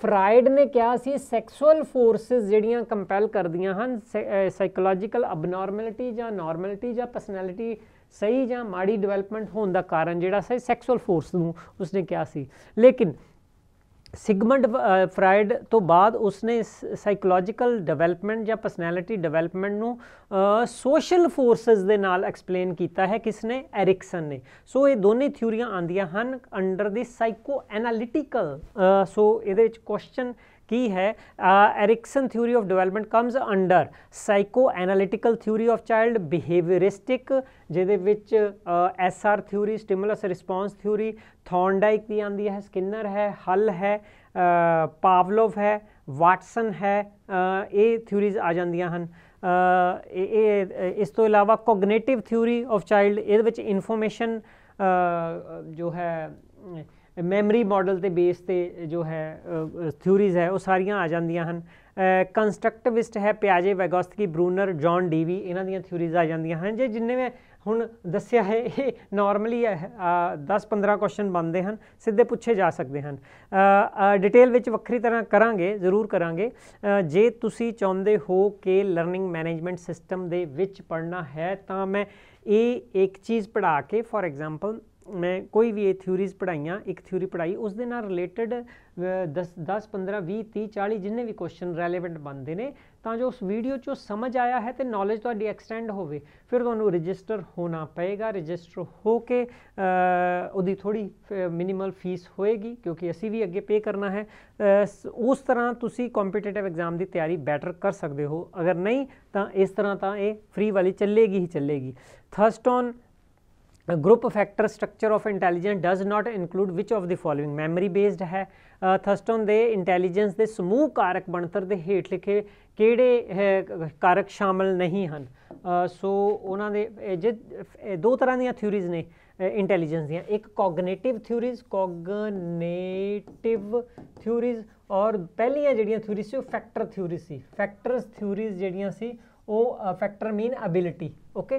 ਫਰਾਇਡ ਨੇ ਕਿਹਾ ਸੀ ਸੈਕਸੁਅਲ ਫੋਰਸਸ ਜਿਹੜੀਆਂ ਕੰਪੈਲ ਕਰਦੀਆਂ ਹਨ ਸਾਈਕੋਲੋਜੀਕਲ ਅਬਨੋਰਮੈਲਿਟੀ ਜਾਂ ਨਾਰਮੈਲਿਟੀ ਜਾਂ ਪਰਸਨੈਲਿਟੀ ਸਹੀ ਜਾਂ ਮਾੜੀ ਡਿਵੈਲਪਮੈਂਟ ਹੋਣ ਦਾ ਕਾਰਨ ਜਿਹੜਾ ਸੀ ਸੈਕਸੁਅਲ ਫੋਰਸ ਨੂੰ ਉਸਨੇ ਕਿਹਾ ਸੀ ਲੇਕਿਨ ਸਿਗਮੰਡ ਫਰਾਇਡ ਤੋਂ ਬਾਅਦ ਉਸਨੇ ਸਾਈਕੋਲੋਜੀਕਲ ਡਿਵੈਲਪਮੈਂਟ ਜਾਂ ਪਰਸਨੈਲਿਟੀ ਡਿਵੈਲਪਮੈਂਟ ਨੂੰ ਸੋਸ਼ਲ ਫੋਰਸਸ ਦੇ ਨਾਲ ਐਕਸਪਲੇਨ ਕੀਤਾ ਹੈ ਕਿਸ ਨੇ ਐਰਿਕਸਨ ਨੇ ਸੋ ਇਹ ਦੋਨੇ ਥਿਊਰੀਆਂ ਆਂਦੀਆਂ ਹਨ ਅੰਡਰ ਦੀ ਸਾਈਕੋ ਐਨਾਲਿਟਿਕਲ ਸੋ ਇਹਦੇ ਵਿੱਚ ਕੁਐਸਚਨ ਕੀ ਹੈ Erikson theory of development comes under psycho analytical theory of child behavioristic ਜਿਹਦੇ ਵਿੱਚ S R theory stimulus response theory Thorndike ਵੀ ਆਂਦੀ ਹੈ ਸਕਿਨਰ ਹੈ ਹਲ ਹੈ ਪਾਵਲੋਵ ਹੈ ਵਾਟਸਨ ਹੈ ਇਹ ਥਿਉਰੀਜ਼ ਆ ਜਾਂਦੀਆਂ ਹਨ ਇਹ ਇਸ ਤੋਂ ਇਲਾਵਾ ਕੋਗਨੀਟਿਵ ਥਿਉਰੀ ਆਫ ਚਾਈਲਡ ਇਹਦੇ ਵਿੱਚ ਇਨਫੋਰਮੇਸ਼ਨ ਜੋ ਹੈ ਮੈਮਰੀ ਮਾਡਲ ਤੇ ਬੇਸ ਤੇ ਜੋ ਹੈ ਥਿਊਰੀਜ਼ ਹੈ ਉਹ ਸਾਰੀਆਂ ਆ ਜਾਂਦੀਆਂ ਹਨ ਕੰਸਟਰਕਟਿਵਿਸਟ ਹੈ ਪਿਆਜੇ ਵੈਗੋਸਕੀ ਬਰੂਨਰ ਜੌਨ ਡੀਵੀ ਇਹਨਾਂ ਦੀਆਂ ਥਿਊਰੀਜ਼ ਆ ਜਾਂਦੀਆਂ ਹਨ ਜੇ ਜਿੰਨੇ ਮੈਂ ਹੁਣ ਦੱਸਿਆ ਹੈ ਇਹ ਨਾਰਮਲੀ 10-15 ਕੁਐਸਚਨ ਬਣਦੇ ਹਨ ਸਿੱਧੇ ਪੁੱਛੇ ਜਾ ਸਕਦੇ ਹਨ ਡਿਟੇਲ ਵਿੱਚ ਵੱਖਰੀ ਤਰ੍ਹਾਂ ਕਰਾਂਗੇ ਜ਼ਰੂਰ ਕਰਾਂਗੇ ਜੇ ਤੁਸੀਂ ਚਾਹੁੰਦੇ ਹੋ ਕਿ ਲਰਨਿੰਗ ਮੈਨੇਜਮੈਂਟ ਸਿਸਟਮ ਦੇ ਵਿੱਚ ਪੜਨਾ ਹੈ ਤਾਂ ਮੈਂ ਇਹ ਇੱਕ ਚੀਜ਼ ਪੜਾ ਕੇ ਫੋਰ ਐਗਜ਼ਾਮਪਲ ਮੈਂ ਕੋਈ ਵੀ ਇਹ ਥਿਊਰੀਜ਼ ਪੜਾਈਆਂ ਇੱਕ ਥਿਊਰੀ ਪੜਾਈ ਉਸ ਦੇ ਨਾਲ ਰਿਲੇਟਡ 10 10 15 20 30 40 ਜਿੰਨੇ ਵੀ ਕੁਐਸਚਨ ਰੈਲੇਵੈਂਟ ਬਣਦੇ ਨੇ ਤਾਂ ਜੋ ਉਸ ਵੀਡੀਓ ਚੋਂ ਸਮਝ ਆਇਆ ਹੈ ਤੇ ਨੌਲੇਜ ਤੁਹਾਡੀ ਐਕਸਟੈਂਡ ਹੋਵੇ ਫਿਰ ਤੁਹਾਨੂੰ ਰਜਿਸਟਰ ਹੋਣਾ ਪਏਗਾ ਰਜਿਸਟਰ ਹੋ ਕੇ ਉਹਦੀ ਥੋੜੀ ਮਿਨੀਮਲ ਫੀਸ ਹੋਏਗੀ ਕਿਉਂਕਿ ਅਸੀਂ ਵੀ ਅੱਗੇ ਪੇ ਕਰਨਾ ਹੈ ਉਸ ਤਰ੍ਹਾਂ ਤੁਸੀਂ ਕੰਪੀਟੀਟਿਵ ਐਗਜ਼ਾਮ ਦੀ ਤਿਆਰੀ ਬੈਟਰ ਕਰ ਸਕਦੇ ਹੋ ਅਗਰ ਨਹੀਂ ਤਾਂ ਇਸ ਤਰ੍ਹਾਂ ਤਾਂ ਇਹ ਫ੍ਰੀ ਵਾਲੀ ਚੱਲੇਗੀ ਹੀ ਚੱਲੇਗੀ ਥਰਸਟਨ a group factor structure of intelligence does not include which of the following memory based ਹੈ ਥਰਸਟਨ ਦੇ ਇੰਟੈਲੀਜੈਂਸ ਦੇ ਸਮੂਹ ਕਾਰਕ ਬਣਤਰ ਦੇ ਹੇਠ ਲਿਖੇ ਕਿਹੜੇ ਕਾਰਕ ਸ਼ਾਮਲ ਨਹੀਂ ਹਨ ਸੋ ਉਹਨਾਂ ਦੇ ਦੋ ਤਰ੍ਹਾਂ ਦੀਆਂ ਥਿਊਰੀਜ਼ ਨੇ ਇੰਟੈਲੀਜੈਂਸ ਦੀਆਂ ਇੱਕ ਕੌਗਨੀਟਿਵ ਥਿਊਰੀਜ਼ ਕੌਗਨੀਟਿਵ ਥਿਊਰੀਜ਼ ਔਰ ਪਹਿਲੀਆਂ ਜਿਹੜੀਆਂ ਥਿਊਰੀ ਸੀ ਉਹ ਫੈਕਟਰ ਥਿਊਰੀ ਸੀ ਫੈਕਟਰਸ ਥਿਊਰੀਜ਼ ਜਿਹੜੀਆਂ ਸੀ ਉਹ ਫੈਕਟਰ ਮੀਨ ਐਬਿਲਿਟੀ ਓਕੇ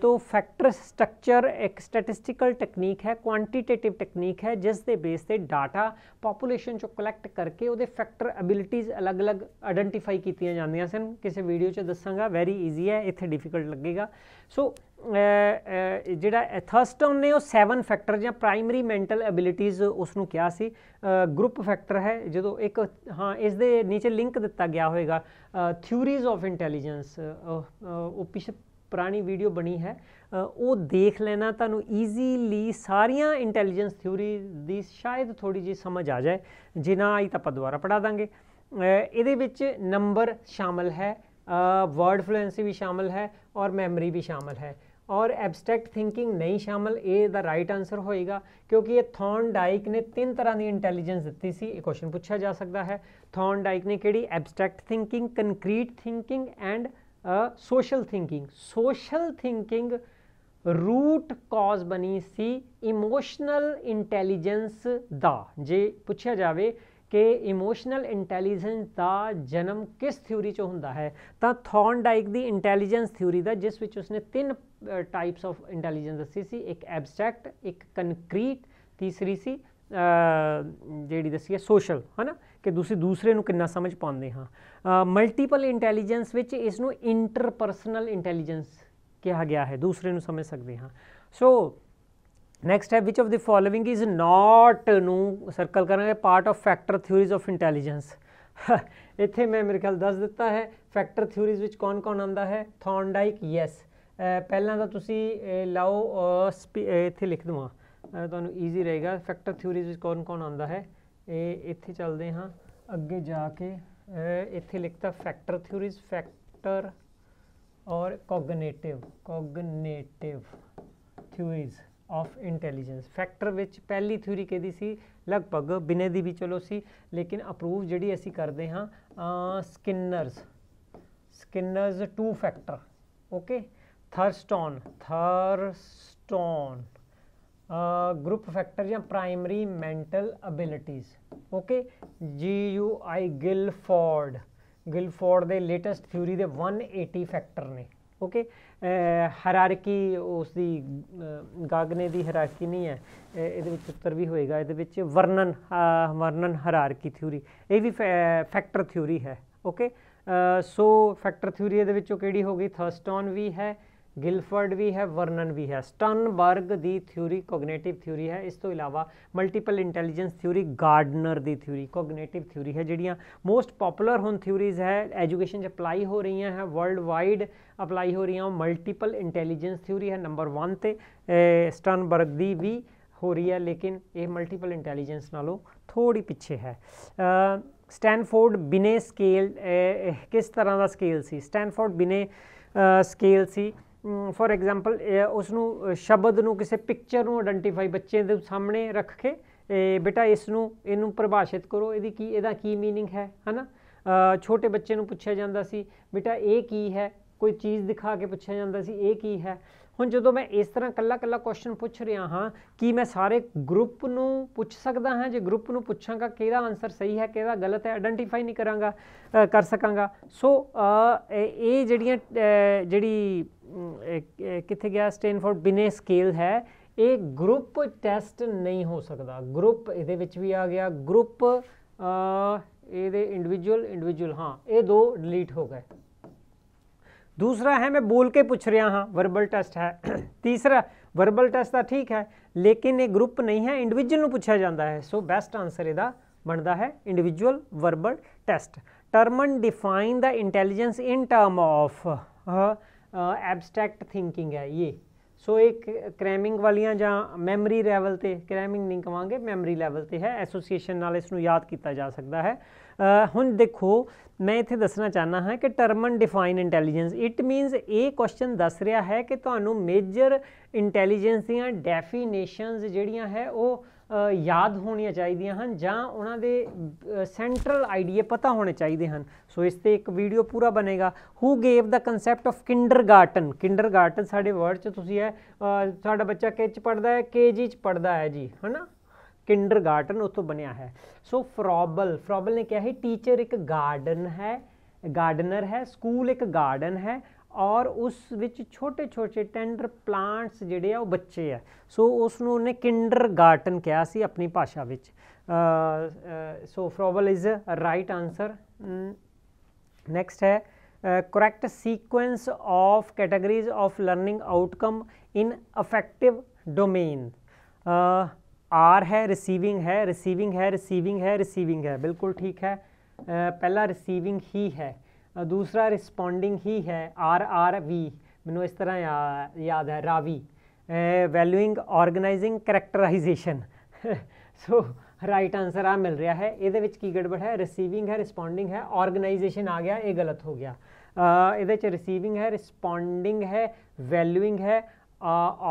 ਤੋ ਫੈਕਟਰ ਸਟਰਕਚਰ ਇੱਕ स्टैटिस्टिकल ਟੈਕਨੀਕ ਹੈ ਕੁਆਂਟੀਟੇਟਿਵ ਟੈਕਨੀਕ ਹੈ ਜਿਸ ਦੇ ਬੇਸ ਤੇ ਡਾਟਾ ਪੋਪੂਲੇਸ਼ਨ ਚੋਂ ਕਲੈਕਟ ਕਰਕੇ ਉਹਦੇ ਫੈਕਟਰ ਐਬਿਲਿਟੀਜ਼ ਅਲੱਗ-ਅਲੱਗ ਆਇਡੈਂਟੀਫਾਈ ਕੀਤੀਆਂ ਜਾਂਦੀਆਂ ਸਨ ਕਿਸੇ ਵੀਡੀਓ 'ਚ ਦੱਸਾਂਗਾ ਵੈਰੀ ਈਜ਼ੀ ਹੈ ਇੱਥੇ ਡਿਫਿਕਲਟ ਲੱਗੇਗਾ ਸੋ ਜਿਹੜਾ ਥਰਸਟਨ ਨੇ ਉਹ 7 ਫੈਕਟਰ ਜਾਂ ਪ੍ਰਾਇਮਰੀ ਮੈਂਟਲ ਐਬਿਲਿਟੀਜ਼ ਉਸ ਨੂੰ ਕਿਹਾ ਸੀ ਗਰੁੱਪ ਫੈਕਟਰ ਹੈ ਜਦੋਂ ਇੱਕ ਹਾਂ ਇਸ ਦੇ ਨੀਚੇ ਲਿੰਕ ਦਿੱਤਾ ਗਿਆ ਹੋਵੇਗਾ ਥਿਊਰੀਜ਼ ਆਫ ਇੰਟੈਲੀਜੈਂਸ ਉਹ ਪੁਰਾਣੀ ਵੀਡੀਓ ਬਣੀ ਹੈ ਉਹ ਦੇਖ ਲੈਣਾ ਤੁਹਾਨੂੰ ਈਜ਼ੀਲੀ ਸਾਰੀਆਂ ਇੰਟੈਲੀਜੈਂਸ ਥਿਉਰੀਜ਼ ਦੀ ਸ਼ਾਇਦ ਥੋੜੀ ਜੀ ਸਮਝ ਆ ਜਾਏ ਜਿਨ੍ਹਾਂ ਆਈ ਤਾਂ ਆਪਾਂ ਦੁਬਾਰਾ ਪੜਾ ਦਾਂਗੇ ਇਹਦੇ ਵਿੱਚ ਨੰਬਰ ਸ਼ਾਮਲ ਹੈ ਵਰਡ ਫਲੂਐਂਸੀ ਵੀ ਸ਼ਾਮਲ ਹੈ ਔਰ ਮੈਮਰੀ ਵੀ ਸ਼ਾਮਲ ਹੈ ਔਰ ਐਬਸਟ੍ਰੈਕਟ ਥਿੰਕਿੰਗ ਨਹੀਂ ਸ਼ਾਮਲ ਇਹ ਦਾ ਰਾਈਟ ਆਨਸਰ ਹੋਏਗਾ ਕਿਉਂਕਿ ਇਹ ਥੌਨ ਡਾਈਕ ਨੇ ਤਿੰਨ ਤਰ੍ਹਾਂ ਦੀ ਇੰਟੈਲੀਜੈਂਸ ਦਿੱਤੀ ਸੀ ਇਹ ਕੁਐਸਚਨ ਪੁੱਛਿਆ ਜਾ ਸਕਦਾ ਹੈ ਥੌਨ ਡਾਈਕ ਨੇ ਕਿਹੜੀ abstract thinking concrete thinking and social thinking social thinking root cause ਬਣੀ ਸੀ ਇਮੋਸ਼ਨਲ ਇੰਟੈਲੀਜੈਂਸ ਦਾ ਜੇ ਪੁੱਛਿਆ ਜਾਵੇ ਕਿ ਇਮੋਸ਼ਨਲ ਇੰਟੈਲੀਜੈਂਸ ਦਾ ਜਨਮ ਕਿਸ ਥਿਊਰੀ 'ਚ ਹੁੰਦਾ ਹੈ ਤਾਂ ਥੌਰਨਡਾਈਕ ਦੀ ਇੰਟੈਲੀਜੈਂਸ ਥਿਊਰੀ ਦਾ ਜਿਸ ਵਿੱਚ ਉਸਨੇ ਤਿੰਨ ਟਾਈਪਸ ਆਫ ਇੰਟੈਲੀਜੈਂਸ ਦੱਸੀ ਸੀ ਇੱਕ ਐਬਸਟ੍ਰੈਕਟ ਇੱਕ ਕੰਕਰੀਟ ਤੀਸਰੀ ਸੀ ਜਿਹੜੀ ਦੱਸੀ ਹੈ ਸੋਸ਼ਲ ਹਨਾ ਕਿ ਤੁਸੀਂ ਦੂਸਰੇ ਨੂੰ ਕਿੰਨਾ ਸਮਝ ਪਾਉਂਦੇ ਹਾਂ ਮਲਟੀਪਲ ਇੰਟੈਲੀਜੈਂਸ ਵਿੱਚ ਇਸ ਨੂੰ ਇੰਟਰਪਰਸਨਲ ਇੰਟੈਲੀਜੈਂਸ ਕਿਹਾ ਗਿਆ ਹੈ ਦੂਸਰੇ ਨੂੰ ਸਮਝ ਸਕਦੇ ਹਾਂ ਸੋ ਨੈਕਸਟ ਹੈ which of the following is not ਨੂੰ ਸਰਕਲ ਕਰਾਂਗੇ part of factor theories of intelligence ਇੱਥੇ ਮੈਂ ਮੇਰੇ ਖਿਆਲ ਦੱਸ ਦਿੱਤਾ ਹੈ ਫੈਕਟਰ ਥਿਊਰੀਜ਼ ਵਿੱਚ ਕੌਣ-ਕੌਣ ਆਉਂਦਾ ਹੈ ਥੌਨਡਾਈਕ ਯੈਸ ਪਹਿਲਾਂ ਤਾਂ ਤੁਸੀਂ ਲਾਓ ਇੱਥੇ ਲਿਖ ਦਵਾਂ ਤੁਹਾਨੂੰ ਈਜ਼ੀ ਰਹੇਗਾ ਫੈਕਟਰ ਥਿਊਰੀਜ਼ ਵਿੱਚ ਕੌਣ-ਕੌਣ ਆਉਂਦਾ ਹੈ ਇਹ ਇੱਥੇ ਚੱਲਦੇ ਹਾਂ ਅੱਗੇ ਜਾ ਕੇ ਇੱਥੇ ਲਿਖਤਾ ਫੈਕਟਰ ਥਿਊਰੀਜ਼ ਫੈਕਟਰ ਔਰ cognitive cognitive theories of intelligence factor ਵਿੱਚ ਪਹਿਲੀ ਥਿਊਰੀ ਕਿਹਦੀ ਸੀ ਲਗਭਗ ਬਿਨੇ ਦੀ ਵੀ ਚਲੋ ਸੀ ਲੇਕਿਨ ਅਪਰੂਵ ਜਿਹੜੀ ਅਸੀਂ ਕਰਦੇ ਹਾਂ Skinner's Skinner's two factor okay Thurstone Thurstone group factor ਜਾਂ primary mental abilities okay G U I Guilford Guilford ਦੇ ਲੇਟੈਸਟ ਥਿਊਰੀ ਦੇ 180 ਫੈਕਟਰ ਨੇ ਓਕੇ ਹਾਇਰਾਰਕੀ ਉਸ ਦੀ ਗਾਗਨੇ ਦੀ ਹਾਇਰਾਰਕੀ ਨਹੀਂ ਹੈ ਇਹਦੇ ਵਿੱਚ ਉੱਤਰ ਵੀ ਹੋਏਗਾ ਇਹਦੇ ਵਿੱਚ ਵਰਣਨ ਵਰਣਨ ਹਾਇਰਾਰਕੀ ਥਿਊਰੀ ਇਹ ਵੀ ਫੈਕਟਰ ਥਿਊਰੀ ਹੈ ਓਕੇ ਸੋ ਫੈਕਟਰ ਥਿਊਰੀ ਇਹਦੇ ਵਿੱਚੋਂ ਕਿਹੜੀ ਹੋ ਗਈ ਥਰਸਟਨ ਵੀ ਹੈ ਗਿਲਫਰਡ ਵੀ ਹੈ ਵਰਨਨ ਵੀ ਹੈ ਸਟਨਬਰਗ ਦੀ ਥਿਊਰੀ ਕੋਗਨੀਟਿਵ ਥਿਊਰੀ ਹੈ ਇਸ ਤੋਂ ਇਲਾਵਾ ਮਲਟੀਪਲ ਇੰਟੈਲੀਜੈਂਸ ਥਿਊਰੀ ਗਾਰਡਨਰ ਦੀ ਥਿਊਰੀ ਕੋਗਨੀਟਿਵ ਥਿਊਰੀ ਹੈ ਜਿਹੜੀਆਂ ਮੋਸਟ ਪਪੂਲਰ ਹੁਣ ਥਿਊਰੀਜ਼ ਹੈ ਐਜੂਕੇਸ਼ਨ 'ਚ ਅਪਲਾਈ ਹੋ ਰਹੀਆਂ ਹੈ ਵਰਲਡ ਵਾਈਡ ਅਪਲਾਈ ਹੋ ਰਹੀਆਂ ਮਲਟੀਪਲ ਇੰਟੈਲੀਜੈਂਸ ਥਿਊਰੀ ਹੈ ਨੰਬਰ 1 ਤੇ ਸਟਨਬਰਗ ਦੀ ਵੀ ਹੋ ਰਹੀ ਹੈ ਲੇਕਿਨ ਇਹ ਮਲਟੀਪਲ ਇੰਟੈਲੀਜੈਂਸ ਨਾਲੋਂ ਥੋੜੀ ਪਿੱਛੇ ਹੈ ਸਟੈਨਫੋਰਡ ਬਿਨੇ ਸਕੇਲ ਕਿਸ ਤਰ੍ਹਾਂ ਦਾ ਸਕੇਲ ਸੀ ਸਟੈਨਫੋਰਡ ਬਿਨੇ ਸਕੇਲ ਸੀ ਫੋਰ ਐਗਜ਼ਾਮਪਲ ਉਸ ਨੂੰ ਸ਼ਬਦ ਨੂੰ ਕਿਸੇ ਪਿਕਚਰ ਨੂੰ ਆਇਡੈਂਟੀਫਾਈ ਬੱਚੇ ਦੇ ਸਾਹਮਣੇ ਰੱਖ ਕੇ ਇਹ ਬੇਟਾ ਇਸ ਨੂੰ ਇਹਨੂੰ ਪਰਿਭਾਸ਼ਿਤ ਕਰੋ ਇਹਦੀ ਕੀ ਇਹਦਾ ਕੀ मीनिंग ਹੈ ਹਨਾ ਛੋਟੇ ਬੱਚੇ ਨੂੰ ਪੁੱਛਿਆ ਜਾਂਦਾ ਸੀ ਬੇਟਾ ਇਹ ਕੀ ਹੈ ਕੋਈ ਚੀਜ਼ ਦਿਖਾ ਕੇ ਪੁੱਛਿਆ ਜਾਂਦਾ ਸੀ ਇਹ ਕੀ ਹੈ ਹੁਣ ਜਦੋਂ ਮੈਂ ਇਸ ਤਰ੍ਹਾਂ ਕੱਲਾ ਕੱਲਾ ਕੁਐਸਚਨ ਪੁੱਛ ਰਿਹਾ ਹਾਂ ਕੀ ਮੈਂ ਸਾਰੇ ਗਰੁੱਪ ਨੂੰ ਪੁੱਛ ਸਕਦਾ ਹਾਂ ਜੇ ਗਰੁੱਪ ਨੂੰ ਪੁੱਛਾਂਗਾ ਕਿਹਦਾ ਆਨਸਰ ਸਹੀ ਹੈ ਕਿਹਦਾ ਗਲਤ ਹੈ ਆਇਡੈਂਟੀਫਾਈ ਨਹੀਂ ਕਰਾਂਗਾ ਕਰ ਸਕਾਂਗਾ ਸੋ ਇਹ ਜਿਹੜੀਆਂ ਜਿਹੜੀ ਕਿੱਥੇ ਗਿਆ ਸਟੈਨਫੋਰਡ ਬਿਨੇ ਸਕੇਲ ਹੈ ਇਹ ਗਰੁੱਪ ਟੈਸਟ ਨਹੀਂ ਹੋ ਸਕਦਾ ਗਰੁੱਪ ਇਹਦੇ ਵਿੱਚ ਵੀ ਆ ਗਿਆ ਗਰੁੱਪ ਇਹਦੇ ਇੰਡੀਵਿਜੂਅਲ ਇੰਡੀਵਿਜੂਅਲ ਹਾਂ ਇਹ ਦੋ ਡਿਲੀਟ ਹੋ ਗਏ ਦੂਸਰਾ ਹੈ ਮੈਂ ਬੋਲ ਕੇ ਪੁੱਛ ਰਿਹਾ ਹਾਂ ਵਰਬਲ ਟੈਸਟ ਹੈ ਤੀਸਰਾ ਵਰਬਲ ਟੈਸਟ ਤਾਂ ਠੀਕ ਹੈ ਲੇਕਿਨ ਇਹ ਗਰੁੱਪ ਨਹੀਂ ਹੈ ਇੰਡੀਵਿਜੂਅਲ ਨੂੰ ਪੁੱਛਿਆ ਜਾਂਦਾ ਹੈ ਸੋ ਬੈਸਟ ਆਨਸਰ ਇਹਦਾ ਬਣਦਾ ਹੈ individual verbal test term define ਦਾ intelligence in term of abstract thinking ਹੈ ਇਹ ਸੋ ਇੱਕ ਕ੍ਰੈਮਿੰਗ ਵਾਲੀਆਂ ਜਾਂ ਮੈਮਰੀ ਲੈਵਲ ਤੇ ਕ੍ਰੈਮਿੰਗ ਨਹੀਂ ਕਵਾਂਗੇ ਮੈਮਰੀ ਲੈਵਲ ਤੇ ਹੈ ਐਸੋਸੀਏਸ਼ਨ ਨਾਲ ਇਸ ਨੂੰ ਯਾਦ ਕੀਤਾ ਜਾ ਸਕਦਾ ਹੈ ਹੁਣ ਦੇਖੋ ਮੈਂ ਇੱਥੇ ਦੱਸਣਾ ਚਾਹਨਾ ਹਾਂ ਕਿ term and define intelligence it means ਇਹ ਕੁਐਸਚਨ ਦੱਸ ਰਿਹਾ ਹੈ ਕਿ ਤੁਹਾਨੂੰ ਮੇਜਰ ਇੰਟੈਲੀਜੈਂਸ ਦੀਆਂ ਡੈਫੀਨੇਸ਼ਨਸ ਜਿਹੜੀਆਂ ਹੈ ਉਹ ਯਾਦ ਹੋਣੀਆਂ ਚਾਹੀਦੀਆਂ ਹਨ ਜਾਂ ਉਹਨਾਂ ਦੇ ਸੈਂਟਰਲ ਆਈਡੀਆ ਪਤਾ ਹੋਣੇ ਚਾਹੀਦੇ ਹਨ ਸੋ ਇਸ ਤੇ ਇੱਕ ਵੀਡੀਓ ਪੂਰਾ ਬਨੇਗਾ who gave the concept of kindergarten kindergarten ਸਾਡੇ ਵਰਡ ਚ ਤੁਸੀਂ ਹੈ ਸਾਡਾ ਬੱਚਾ ਕਿੱਚ ਪੜਦਾ ਹੈ ਕੇਜੀ ਚ ਪੜਦਾ ਹੈ ਜੀ ਹਨਾ ਕਿੰਡਰਗਾਰਟਨ ਉੱਥੋਂ ਬਣਿਆ ਹੈ ਸੋ ਫਰੋਬਲ ਫਰੋਬਲ ਨੇ ਕਿਹਾ ਹੈ ਟੀਚਰ ਇੱਕ ਗਾਰਡਨ ਹੈ ਗਾਰਡਨਰ ਹੈ ਸਕੂਲ ਇੱਕ ਗਾਰਡਨ ਹੈ ਔਰ ਉਸ ਵਿੱਚ ਛੋਟੇ ਛੋਟੇ ਟੈਂਡਰ ਪਲਾਂਟਸ ਜਿਹੜੇ ਆ ਉਹ ਬੱਚੇ ਆ ਸੋ ਉਸ ਨੂੰ ਉਹਨੇ ਕਿੰਡਰਗਾਰਟਨ ਕਿਹਾ ਸੀ ਆਪਣੀ ਭਾਸ਼ਾ ਵਿੱਚ so Froebel is a right answer next ਹੈ correct sequence of categories of learning outcome in affective domain are है रिसीविंग है रिसीविंग है रिसीविंग है रिसीविंग है बिल्कुल ठीक है पहला रिसीविंग ही है दूसरा रिस्पॉन्डिंग ही है आर आर वी मैं इस तरह याद है रावी valuing organizing characterization so right answer आ मिल रहा है ये की गड़बड़ है रिसीविंग है रिस्पोंडिंग है ऑर्गेनाइजेशन आ गया ये गलत हो गया ये रिसीविंग है रिस्पोंडिंग है वैल्यूइंग है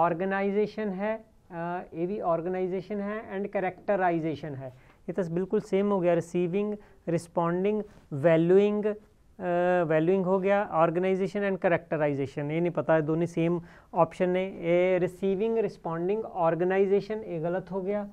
ऑर्गेनाइजेशन है ਇਹ ਵੀ ਆਰਗੇਨਾਈਜੇਸ਼ਨ ਹੈ ਐਂਡ ਕੈਰੈਕਟਰਾਈਜੇਸ਼ਨ ਹੈ ਇਹ ਤਾਂ ਬਿਲਕੁਲ ਸੇਮ ਹੋ ਗਿਆ ਰਿਸੀਵਿੰਗ ਰਿਸਪੌਂਡਿੰਗ ਵੈਲਿਊਇੰਗ ਵੈਲਿਊਇੰਗ ਹੋ ਗਿਆ ਆਰਗੇਨਾਈਜੇਸ਼ਨ ਐਂਡ ਕੈਰੈਕਟਰਾਈਜੇਸ਼ਨ ਇਹ ਨਹੀਂ ਪਤਾ ਦੋਨੇ ਸੇਮ ਆਪਸ਼ਨ ਨੇ ਇਹ ਰਿਸੀਵਿੰਗ ਰਿਸਪੌਂਡਿੰਗ ਆਰਗੇਨਾਈਜੇਸ਼ਨ ਇਹ ਗਲਤ ਹੋ ਗਿਆ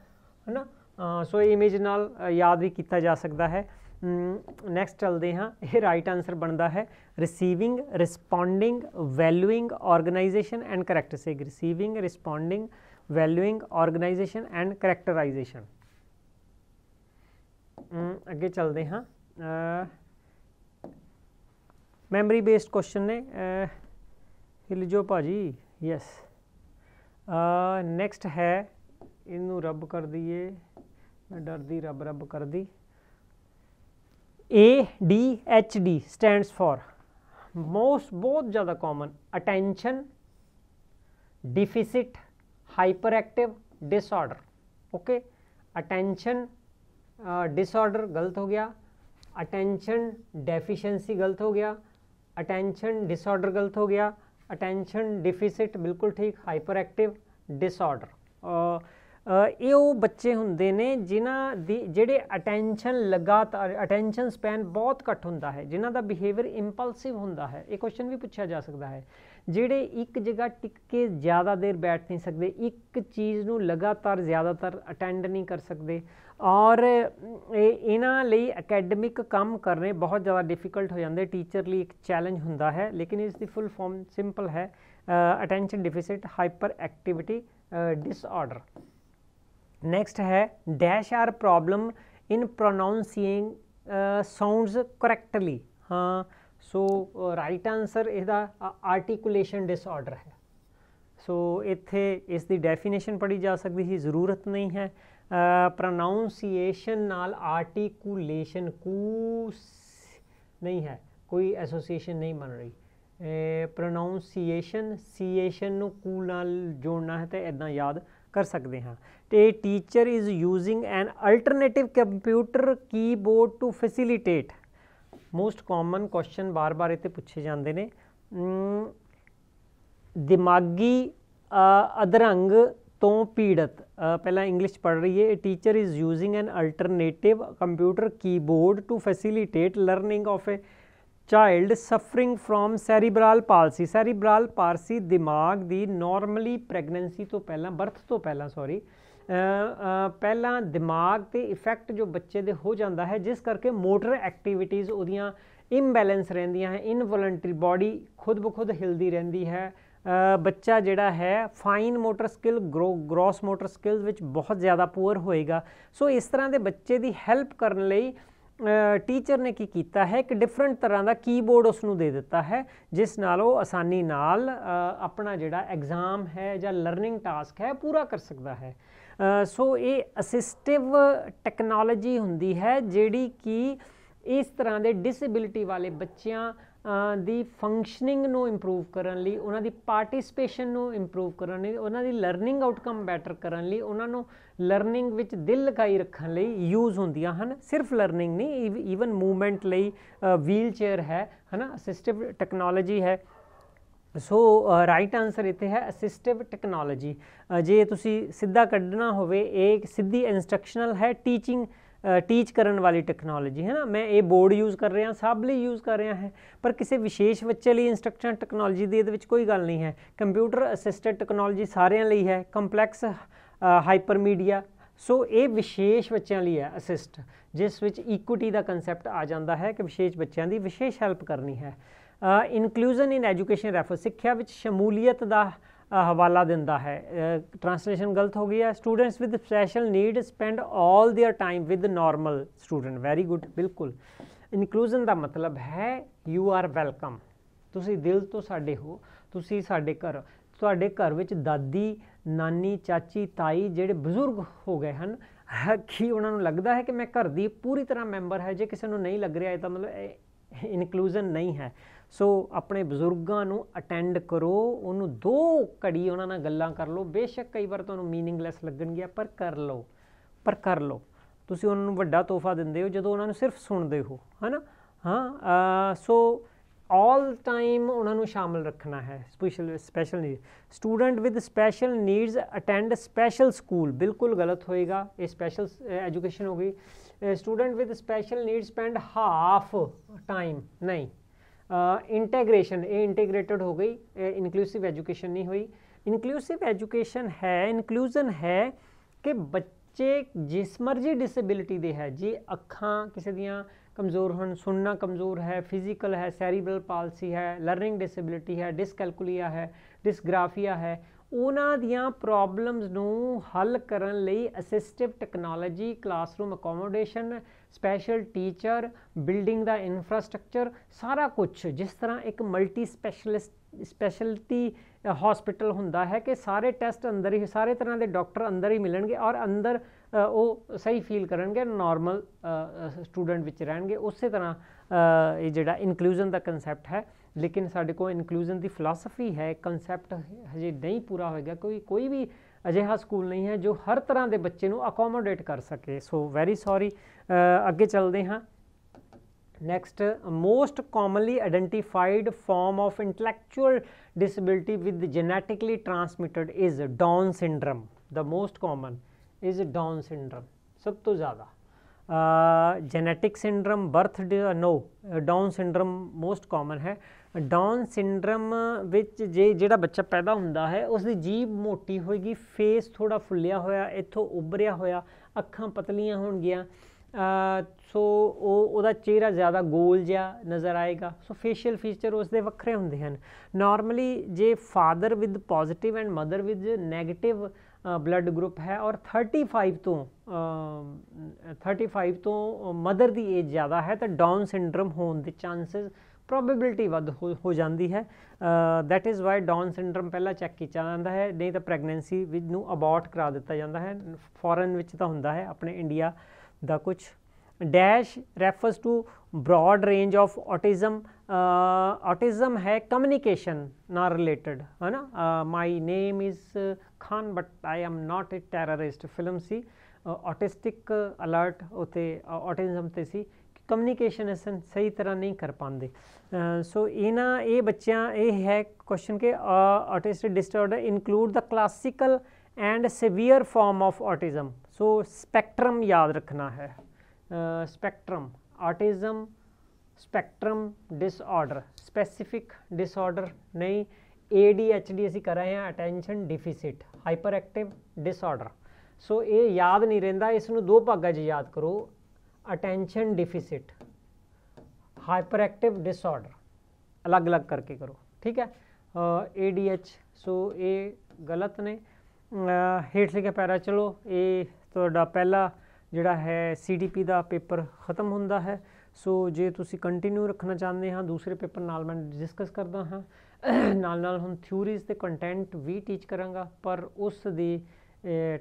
ਹੈਨਾ ਸੋ ਇਹ ਇਮੇਜ ਨਾਲ ਯਾਦ ਵੀ ਕੀਤਾ ਜਾ ਸਕਦਾ ਹੈ ਨੈਕਸਟ ਚਲਦੇ ਹਾਂ ਇਹ ਰਾਈਟ ਆਨਸਰ ਬਣਦਾ ਹੈ receiving responding valuing organization and characteristic receiving responding valuing organization and characterization ਅੱਗੇ ਚੱਲਦੇ ਹਾਂ ਮੈਮਰੀ ਬੇਸਡ ਕੁਐਸਚਨ ਨੇ ਹਿਲਜੋ ਭਾਜੀ ਯੈਸ ਅ ਨੈਕਸਟ ਹੈ ਇਹਨੂੰ ਰੱਬ ਕਰ ਦਈਏ ਮੈਂ ਡਰਦੀ ਰੱਬ ਰੱਬ ਕਰਦੀ A D H D stands for most ਬਹੁਤ ਜ਼ਿਆਦਾ common attention deficit hyperactive disorder okay attention disorder ਗਲਤ ਹੋ ਗਿਆ ਅਟੈਂਸ਼ਨ ਡੈਫੀਸ਼ੀਐਂਸੀ ਗਲਤ ਹੋ ਗਿਆ ਅਟੈਂਸ਼ਨ ਡਿਸਆਰਡਰ ਗਲਤ ਹੋ ਗਿਆ ਅਟੈਂਸ਼ਨ ਡਿਫਿਸਿਟ ਬਿਲਕੁਲ ਠੀਕ ਹਾਈਪਰ ਐਕਟਿਵ ਡਿਸਆਰਡਰ ਇਹ ਉਹ ਬੱਚੇ ਹੁੰਦੇ ਨੇ ਜਿਨ੍ਹਾਂ ਦੀ ਜਿਹੜੇ ਅਟੈਂਸ਼ਨ ਲਗਾਤਾਰ ਅਟੈਂਸ਼ਨ ਸਪੈਨ ਬਹੁਤ ਘੱਟ ਹੁੰਦਾ ਹੈ ਜਿਨ੍ਹਾਂ ਦਾ ਬਿਹੇਵੀਅਰ ਇੰਪਲਸਿਵ ਹੁੰਦਾ ਹੈ ਇਹ ਕੁਐਸਚਨ ਵੀ ਪੁੱਛਿਆ ਜਾ ਸਕਦਾ ਹੈ ਜਿਹੜੇ ਇੱਕ ਜਗ੍ਹਾ ਟਿਕ ਕੇ ਜ਼ਿਆਦਾ ਦੇਰ ਬੈਠ ਨਹੀਂ ਸਕਦੇ ਇੱਕ ਚੀਜ਼ ਨੂੰ ਲਗਾਤਾਰ ਜ਼ਿਆਦਾਤਰ ਅਟੈਂਡ ਨਹੀਂ ਕਰ ਸਕਦੇ ਔਰ ਇਹਨਾਂ ਲਈ ਅਕੈਡਮਿਕ ਕੰਮ ਕਰਨੇ ਬਹੁਤ ਜ਼ਿਆਦਾ ਡਿਫਿਕਲਟ ਹੋ ਜਾਂਦੇ ਟੀਚਰ ਲਈ ਇੱਕ ਚੈਲੰਜ ਹੁੰਦਾ ਹੈ ਲੇਕਿਨ ਇਸ ਦੀ ਫੁੱਲ ਫਾਰਮ ਸਿੰਪਲ ਹੈ attention deficit hyper activity disorder next ਹੈ dash are problem in pronouncing sounds correctly ਹਾਂ ਸੋ ਰਾਈਟ ਆਨਸਰ ਇਹਦਾ ਆਰਟੀਕੂਲੇਸ਼ਨ ਡਿਸਆਰਡਰ ਹੈ ਸੋ ਇੱਥੇ ਇਸ ਦੀ ਡੈਫੀਨੇਸ਼ਨ ਪੜੀ ਜਾ ਸਕਦੀ ਸੀ ਜ਼ਰੂਰਤ ਨਹੀਂ ਹੈ ਪ੍ਰੋਨਾਂਸੀਏਸ਼ਨ ਨਾਲ ਆਰਟੀਕੂਲੇਸ਼ਨ ਕੂ ਨਹੀਂ ਹੈ ਕੋਈ ਐਸੋਸੀਏਸ਼ਨ ਨਹੀਂ ਬਣ ਰਹੀ ਪ੍ਰੋਨਾਂਸੀਏਸ਼ਨ ਸੀਏਸ਼ਨ ਨੂੰ ਕੂ ਨਾਲ ਜੋੜਨਾ ਹੈ ਤੇ ਇਦਾਂ ਯਾਦ ਕਰ ਸਕਦੇ ਹਾਂ ਤੇ teacher is using an alternative computer keyboard to facilitate most common question ਬਾਰ-ਬਾਰ ਇੱਥੇ ਪੁੱਛੇ ਜਾਂਦੇ ਨੇ ਦਿਮਾਗੀ ਅਧਰੰਗ ਤੋਂ ਪੀੜਤ ਪਹਿਲਾਂ ਇੰਗਲਿਸ਼ ਪੜ ਰਹੀ ਹੈ teacher is using an alternative computer keyboard to facilitate learning of a child suffering from cerebral palsy cerebral palsy ਦਿਮਾਗ ਦੀ ਨਾਰਮਲੀ ਪ੍ਰੈਗਨੈਂਸੀ ਤੋਂ ਪਹਿਲਾਂ ਬਰਥ ਤੋਂ ਪਹਿਲਾਂ ਸੌਰੀ ਪਹਿਲਾਂ ਦਿਮਾਗ ਤੇ ਇਫੈਕਟ ਜੋ ਬੱਚੇ ਦੇ ਹੋ ਜਾਂਦਾ ਹੈ ਜਿਸ ਕਰਕੇ ਮੋਟਰ ਐਕਟੀਵਿਟੀਆਂ ਉਹਦੀਆਂ ਇੰਬੈਲੈਂਸ ਰਹਿੰਦੀਆਂ ਹੈ ਇਨਵੋਲੰਟਰੀ ਬਾਡੀ ਖੁਦ ਬਖੁਦ ਹਿਲਦੀ ਰਹਿੰਦੀ ਹੈ ਬੱਚਾ ਜਿਹੜਾ ਹੈ fine motor skill gross motor skills ਵਿੱਚ ਬਹੁਤ ਜ਼ਿਆਦਾ ਪੂਅਰ ਹੋਏਗਾ ਸੋ ਇਸ ਤਰ੍ਹਾਂ ਦੇ ਬੱਚੇ ਦੀ ਹੈਲਪ ਕਰਨ ਲਈ ਟੀਚਰ ਨੇ ਕੀ ਕੀਤਾ ਹੈ ਕਿ ਡਿਫਰੈਂਟ ਤਰ੍ਹਾਂ ਦਾ ਕੀਬੋਰਡ ਉਸ ਨੂੰ ਦੇ ਦਿੱਤਾ ਹੈ ਜਿਸ ਨਾਲ ਉਹ ਆਸਾਨੀ ਨਾਲ ਆਪਣਾ ਜਿਹੜਾ ਐਗਜ਼ਾਮ ਹੈ ਜਾਂ ਲਰਨਿੰਗ ਟਾਸਕ ਹੈ ਪੂਰਾ ਕਰ ਸਕਦਾ ਹੈ ਸੋ ਇਹ ਅਸਿਸਟਿਵ ਟੈਕਨੋਲੋਜੀ ਹੁੰਦੀ ਹੈ ਜਿਹੜੀ ਕਿ ਇਸ ਤਰ੍ਹਾਂ ਦੇ ਡਿਸੇਬਿਲਟੀ ਵਾਲੇ ਬੱਚਿਆਂ ਦੀ ਫੰਕਸ਼ਨਿੰਗ ਨੂੰ ਇੰਪਰੂਵ ਕਰਨ ਲਈ ਉਹਨਾਂ ਦੀ ਪਾਰਟਿਸਪੇਸ਼ਨ ਨੂੰ ਇੰਪਰੂਵ ਕਰਨ ਲਈ ਉਹਨਾਂ ਦੀ ਲਰਨਿੰਗ ਆਊਟਕਮ ਬੈਟਰ ਕਰਨ ਲਈ ਉਹਨਾਂ ਨੂੰ ਲਰਨਿੰਗ ਵਿੱਚ ਦਿਲ ਲਗਾਈ ਰੱਖਣ ਲਈ ਯੂਜ਼ ਹੁੰਦੀਆਂ ਹਨ ਸਿਰਫ ਲਰਨਿੰਗ ਨਹੀਂ ਈਵਨ ਮੂਵਮੈਂਟ ਲਈ ਵੀਲ ਚੇਅਰ ਹੈ ਹਨਾ ਅਸਿਸਟਿਵ ਟੈਕਨੋਲੋਜੀ ਹੈ ਸੋ ਰਾਈਟ ਆਨਸਰ ਇੱਥੇ ਹੈ ਅਸਿਸਟਿਵ ਟੈਕਨੋਲੋਜੀ uh, ਜੇ ਤੁਸੀਂ ਸਿੱਧਾ ਕੱਢਣਾ ਹੋਵੇ ਇਹ ਇੱਕ ਸਿੱਧੀ ਇਨਸਟਰਕਸ਼ਨਲ ਹੈ ਟੀਚਿੰਗ ਟੀਚ ਕਰਨ ਵਾਲੀ ਟੈਕਨੋਲੋਜੀ ਹੈ ਨਾ ਮੈਂ ਇਹ ਬੋਰਡ ਯੂਜ਼ ਕਰ ਰਿਹਾ ਸਭ ਲਈ ਯੂਜ਼ ਕਰ ਰਿਹਾ ਹੈ ਪਰ ਕਿਸੇ ਵਿਸ਼ੇਸ਼ ਬੱਚੇ ਲਈ ਇਨਸਟਰਕਸ਼ਨ ਟੈਕਨੋਲੋਜੀ ਦੀ ਇਹਦੇ ਵਿੱਚ ਕੋਈ ਗੱਲ ਨਹੀਂ ਹੈ ਕੰਪਿਊਟਰ ਅਸਿਸਟਡ ਟੈਕਨੋਲੋਜੀ ਸਾਰਿਆਂ ਲਈ ਹੈ ਕੰਪਲੈਕਸ ਹਾਈਪਰਮੀਡੀਆ ਸੋ ਇਹ ਵਿਸ਼ੇਸ਼ ਬੱਚਿਆਂ ਲਈ ਹੈ ਅਸਿਸਟ ਜਿਸ ਵਿੱਚ ਇਕੁਇਟੀ ਦਾ ਕਨਸੈਪਟ ਆ ਜਾਂਦਾ ਹੈ ਕਿ ਵਿਸ਼ੇਸ਼ ਬੱਚਿਆਂ ਦੀ ਵਿਸ਼ੇਸ਼ ਹੈਲਪ ਕਰਨੀ ਹੈ ਇਨਕਲੂਜਨ ਇਨ ਐਜੂਕੇਸ਼ਨ ਰੈਫਰ ਸਿੱਖਿਆ ਵਿੱਚ ਸ਼ਮੂਲੀਅਤ ਦਾ ਹਵਾਲਾ ਦਿੰਦਾ ਹੈ ਟ੍ਰਾਂਸਲੇਸ਼ਨ ਗਲਤ ਹੋ ਗਈ ਹੈ students with special need spend 올 their time with normal student very good ਬਿਲਕੁਲ ਇਨਕਲੂਜਨ ਦਾ ਮਤਲਬ ਹੈ ਯੂ ਆਰ ਵੈਲਕਮ ਤੁਸੀਂ ਦਿਲ ਤੋਂ ਸਾਡੇ ਹੋ ਤੁਸੀਂ ਸਾਡੇ ਘਰ ਤੁਹਾਡੇ ਘਰ ਵਿੱਚ ਦਾਦੀ ਨਾਨੀ ਚਾਚੀ ਤਾਈ ਜਿਹੜੇ ਬਜ਼ੁਰਗ ਹੋ ਗਏ ਹਨ ਕੀ ਉਹਨਾਂ ਨੂੰ ਲੱਗਦਾ ਹੈ ਕਿ ਮੈਂ ਘਰ ਦੀ ਪੂਰੀ ਤਰ੍ਹਾਂ ਮੈਂਬਰ ਹੈ ਜੇ ਕਿਸੇ ਨੂੰ ਨਹੀਂ ਲੱਗ ਰਿਹਾ ਇਹ ਤਾਂ ਮਤਲਬ ਇਨਕਲੂਜਨ ਨਹੀਂ ਹੈ ਸੋ ਆਪਣੇ ਬਜ਼ੁਰਗਾਂ ਨੂੰ ਅਟੈਂਡ ਕਰੋ ਉਹਨੂੰ ਦੋ ਘੜੀ ਉਹਨਾਂ ਨਾਲ ਗੱਲਾਂ ਕਰ ਲਓ ਬੇਸ਼ੱਕ ਕਈ ਵਾਰ ਤੁਹਾਨੂੰ मीनिंगलेस ਲੱਗਣਗੀਆਂ ਪਰ ਕਰ ਲਓ ਪਰ ਕਰ ਲਓ ਤੁਸੀਂ ਉਹਨਾਂ ਨੂੰ ਵੱਡਾ ਤੋਹਫਾ ਦਿੰਦੇ ਹੋ ਜਦੋਂ ਉਹਨਾਂ ਨੂੰ ਸਿਰਫ ਸੁਣਦੇ ਹੋ ਹਨਾ ਹਾਂ ਸੋ ਆਲ ਟਾਈਮ ਉਹਨਾਂ ਨੂੰ ਸ਼ਾਮਲ ਰੱਖਣਾ ਹੈ special special need student with special needs attend special school ਬਿਲਕੁਲ ਗਲਤ ਹੋਏਗਾ ਇਹ ਸਪੈਸ਼ਲ ਐਜੂਕੇਸ਼ਨ ਹੋ ਗਈ student with special needs spend half time ਨਹੀਂ ਇੰਟੀਗ੍ਰੇਸ਼ਨ ਇਹ ਇੰਟੀਗ੍ਰੇਟਡ ਹੋ ਗਈ ਇਨਕਲੂਸਿਵ ਐਜੂਕੇਸ਼ਨ ਨਹੀਂ ਹੋਈ ਇਨਕਲੂਸਿਵ ਐਜੂਕੇਸ਼ਨ ਹੈ ਇਨਕਲੂਜਨ ਹੈ ਕਿ ਬੱਚੇ ਜਿਸ ਮਰਜ਼ੀ ਡਿਸੇਬਿਲਿਟੀ ਦੇ ਹੈ ਜੀ ਅੱਖਾਂ ਕਿਸੇ ਦੀਆਂ ਕਮਜ਼ੋਰ ਹਨ ਸੁਣਨਾ ਕਮਜ਼ੋਰ ਹੈ ਫਿਜ਼ੀਕਲ ਹੈ ਸੈਰੀਬਰਲ ਪਾਲਸੀ ਹੈ ਲਰਨਿੰਗ ਡਿਸੇਬਿਲਿਟੀ ਹੈ ਡਿਸਕੈਲਕੂਲੀਆ ਹੈ ਡਿਸਗ੍ਰਾਫੀਆ ਹੈ ਉਹਨਾਂ ਦੀਆਂ ਪ੍ਰੋਬਲਮਸ ਨੂੰ ਹੱਲ ਕਰਨ ਲਈ assistive technology classroom accommodation special teacher building ਦਾ ਇਨਫਰਾਸਟ੍ਰਕਚਰ ਸਾਰਾ ਕੁਝ ਜਿਸ ਤਰ੍ਹਾਂ ਇੱਕ ਮਲਟੀ ਸਪੈਸ਼ਲਿਸਟ ਸਪੈਸ਼ਲਿਟੀ ਹਸਪੀਟਲ ਹੁੰਦਾ ਹੈ ਕਿ ਸਾਰੇ ਟੈਸਟ ਅੰਦਰ ਹੀ ਸਾਰੇ ਤਰ੍ਹਾਂ ਦੇ ਡਾਕਟਰ ਅੰਦਰ ਹੀ ਮਿਲਣਗੇ ਔਰ ਅੰਦਰ ਉਹ ਸਹੀ ਫੀਲ ਕਰਨਗੇ ਨਾਰਮਲ ਸਟੂਡੈਂਟ ਵਿੱਚ ਰਹਿਣਗੇ ਉਸੇ ਤਰ੍ਹਾਂ ਇਹ ਜਿਹੜਾ ਇਨਕਲੂਜਨ ਦਾ ਕਨਸੈਪਟ ਹੈ ਲੇਕਿਨ ਸਾਡੇ ਕੋਲ ਇਨਕਲੂਜਨ ਦੀ ਫਿਲਾਸਫੀ ਹੈ ਕਨਸੈਪਟ ਹਜੇ ਨਹੀਂ ਪੂਰਾ ਹੋਏਗਾ ਕੋਈ ਕੋਈ ਵੀ ਅਜਿਹਾ ਸਕੂਲ ਨਹੀਂ ਹੈ ਜੋ ਹਰ ਤਰ੍ਹਾਂ ਦੇ ਬੱਚੇ ਨੂੰ ਅਕੋਮੋਡੇਟ ਕਰ ਸਕੇ ਸੋ ਵੈਰੀ ਸੌਰੀ ਅੱਗੇ ਚੱਲਦੇ ਹਾਂ next most commonly identified form of intellectual disability with genetically transmitted is Down syndrome the most common is Down syndrome ਸਭ ਤੋਂ ਜ਼ਿਆਦਾ genetic syndrome birth no Down syndrome most common ਹੈ Down syndrome ਵਿੱਚ ਜੇ ਜਿਹੜਾ ਬੱਚਾ ਪੈਦਾ ਹੁੰਦਾ ਹੈ ਉਸ ਦੀ ਜੀਭ ਮੋਟੀ ਹੋਏਗੀ ਫੇਸ ਥੋੜਾ ਫੁੱਲਿਆ ਹੋਇਆ ਇੱਥੋਂ ਉੱਭਰਿਆ ਹੋਇਆ ਅੱਖਾਂ ਪਤਲੀਆਂ ਹੋਣਗੀਆਂ ਸੋ ਉਹ ਉਹਦਾ ਚਿਹਰਾ ਜ਼ਿਆਦਾ ਗੋਲ ਜਿਹਾ ਨਜ਼ਰ ਆਏਗਾ ਸੋ ਫੇਸ਼ੀਅਲ ਫੀਚਰ ਉਸਦੇ ਵੱਖਰੇ ਹੁੰਦੇ ਹਨ ਨਾਰਮਲੀ ਜੇ father with positive and mother with negative blood group ਹੈ ਔਰ 35 ਤੋਂ 35 ਤੋਂ ਮਦਰ ਦੀ ਏਜ ਜ਼ਿਆਦਾ ਹੈ ਤਾਂ ਡਾਊਨ ਸਿੰਡਰਮ ਹੋਣ ਦੇ ਚਾਂਸਸ ਪ੍ਰੋਬੇਬਿਲਿਟੀ ਵੱਧ ਹੋ ਜਾਂਦੀ ਹੈ that is why Down syndrome ਪਹਿਲਾਂ ਚੈੱਕ ਕੀਤਾ ਜਾਂਦਾ ਹੈ ਨਹੀਂ ਤਾਂ ਪ੍ਰੈਗਨੈਂਸੀ ਵਿਦ ਨੂੰ ਅਬੋਰਟ ਕਰਾ ਦਿੱਤਾ ਜਾਂਦਾ ਹੈ ਫੋਰਨ ਵਿੱਚ ਤਾਂ ਹੁੰਦਾ ਹੈ ਆਪਣੇ India the kuch dash refers to broad range of autism uh, autism hai communication na related hai na uh, my name is khan but i am not a terrorist film ਸੀ autistic alert ਉਤੇ autism te ਤੇ ਸੀ communication ਅਸਨ ਸਹੀ ਤਰ੍ਹਾਂ ਨਹੀਂ ਕਰ ਪਾਉਂਦੇ ਸੋ ਇਹਨਾਂ ਇਹ ਬੱਚਿਆਂ ਇਹ ਹੈ ਕੁਐਸਚਨ ਕਿ autistic disorder include the classical and severe form of autism so spectrum याद रखना है spectrum autism spectrum disorder specific disorder नहीं ए डी एच डी असी कर रहे हैं attention deficit hyper active disorder so ये याद नहीं रहा इस दो भागा जी याद करो attention deficit hyper active disorder अलग अलग करके करो ठीक है ए डी एच सो ये गलत ने हेठ लिखे पैरा चलो ये ਤੁਹਾਡਾ ਪਹਿਲਾ ਜਿਹੜਾ ਹੈ ਸੀਡੀਪੀ ਦਾ ਪੇਪਰ ਖਤਮ ਹੁੰਦਾ ਹੈ ਸੋ ਜੇ ਤੁਸੀਂ ਕੰਟੀਨਿਊ ਰੱਖਣਾ ਚਾਹੁੰਦੇ ਹਾਂ ਦੂਸਰੇ ਪੇਪਰ ਨਾਲ ਮੈਂ ਡਿਸਕਸ ਕਰਦਾ ਹਾਂ ਨਾਲ ਨਾਲ ਹੁਣ ਥਿਊਰੀਜ਼ ਤੇ ਕੰਟੈਂਟ ਵੀ ਟੀਚ ਕਰਾਂਗਾ ਪਰ ਉਸ ਦੀ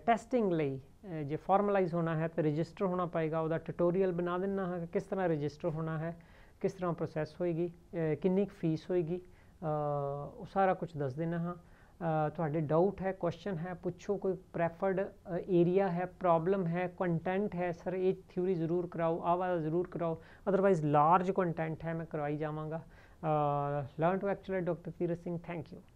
ਟੈਸਟਿੰਗ ਲਈ ਜੇ ਫਾਰਮਲਾਈਜ਼ ਹੋਣਾ ਹੈ ਤੇ ਰਜਿਸਟਰ ਹੋਣਾ ਪਏਗਾ ਉਹਦਾ ਟਿਊਟੋਰੀਅਲ ਬਣਾ ਦੇਣਾ ਹੈ ਕਿਸ ਤਰ੍ਹਾਂ ਰਜਿਸਟਰ ਹੋਣਾ ਹੈ ਕਿਸ ਤਰ੍ਹਾਂ ਪ੍ਰੋਸੈਸ ਹੋਏਗੀ ਕਿੰਨੀ ਫੀਸ ਹੋਏਗੀ ਉਹ ਸਾਰਾ ਕੁਝ ਦੱਸ ਦੇਣਾ ਹਾਂ ਤੁਹਾਡੇ ਡਾਊਟ ਹੈ ਕੁਐਸਚਨ ਹੈ ਪੁੱਛੋ ਕੋਈ ਪ੍ਰੈਫਰਡ ਏਰੀਆ ਹੈ ਪ੍ਰੋਬਲਮ ਹੈ ਕੰਟੈਂਟ ਹੈ ਸਰ ਇਹ ਥਿਊਰੀ ਜ਼ਰੂਰ ਕਰਾਓ ਆਵਾਜ਼ ਜ਼ਰੂਰ ਕਰਾਓ ਅਦਰਵਾਈਜ਼ ਲਾਰਜ ਕੰਟੈਂਟ ਹੈ ਮੈਂ ਕਰਵਾਈ ਜਾਵਾਂਗਾ ਲਰਨ ਟੂ ਐਕਚੁਅਲੀ ਡਾਕਟਰ ਤੀਰਥ ਸਿੰਘ ਥੈਂਕ ਯੂ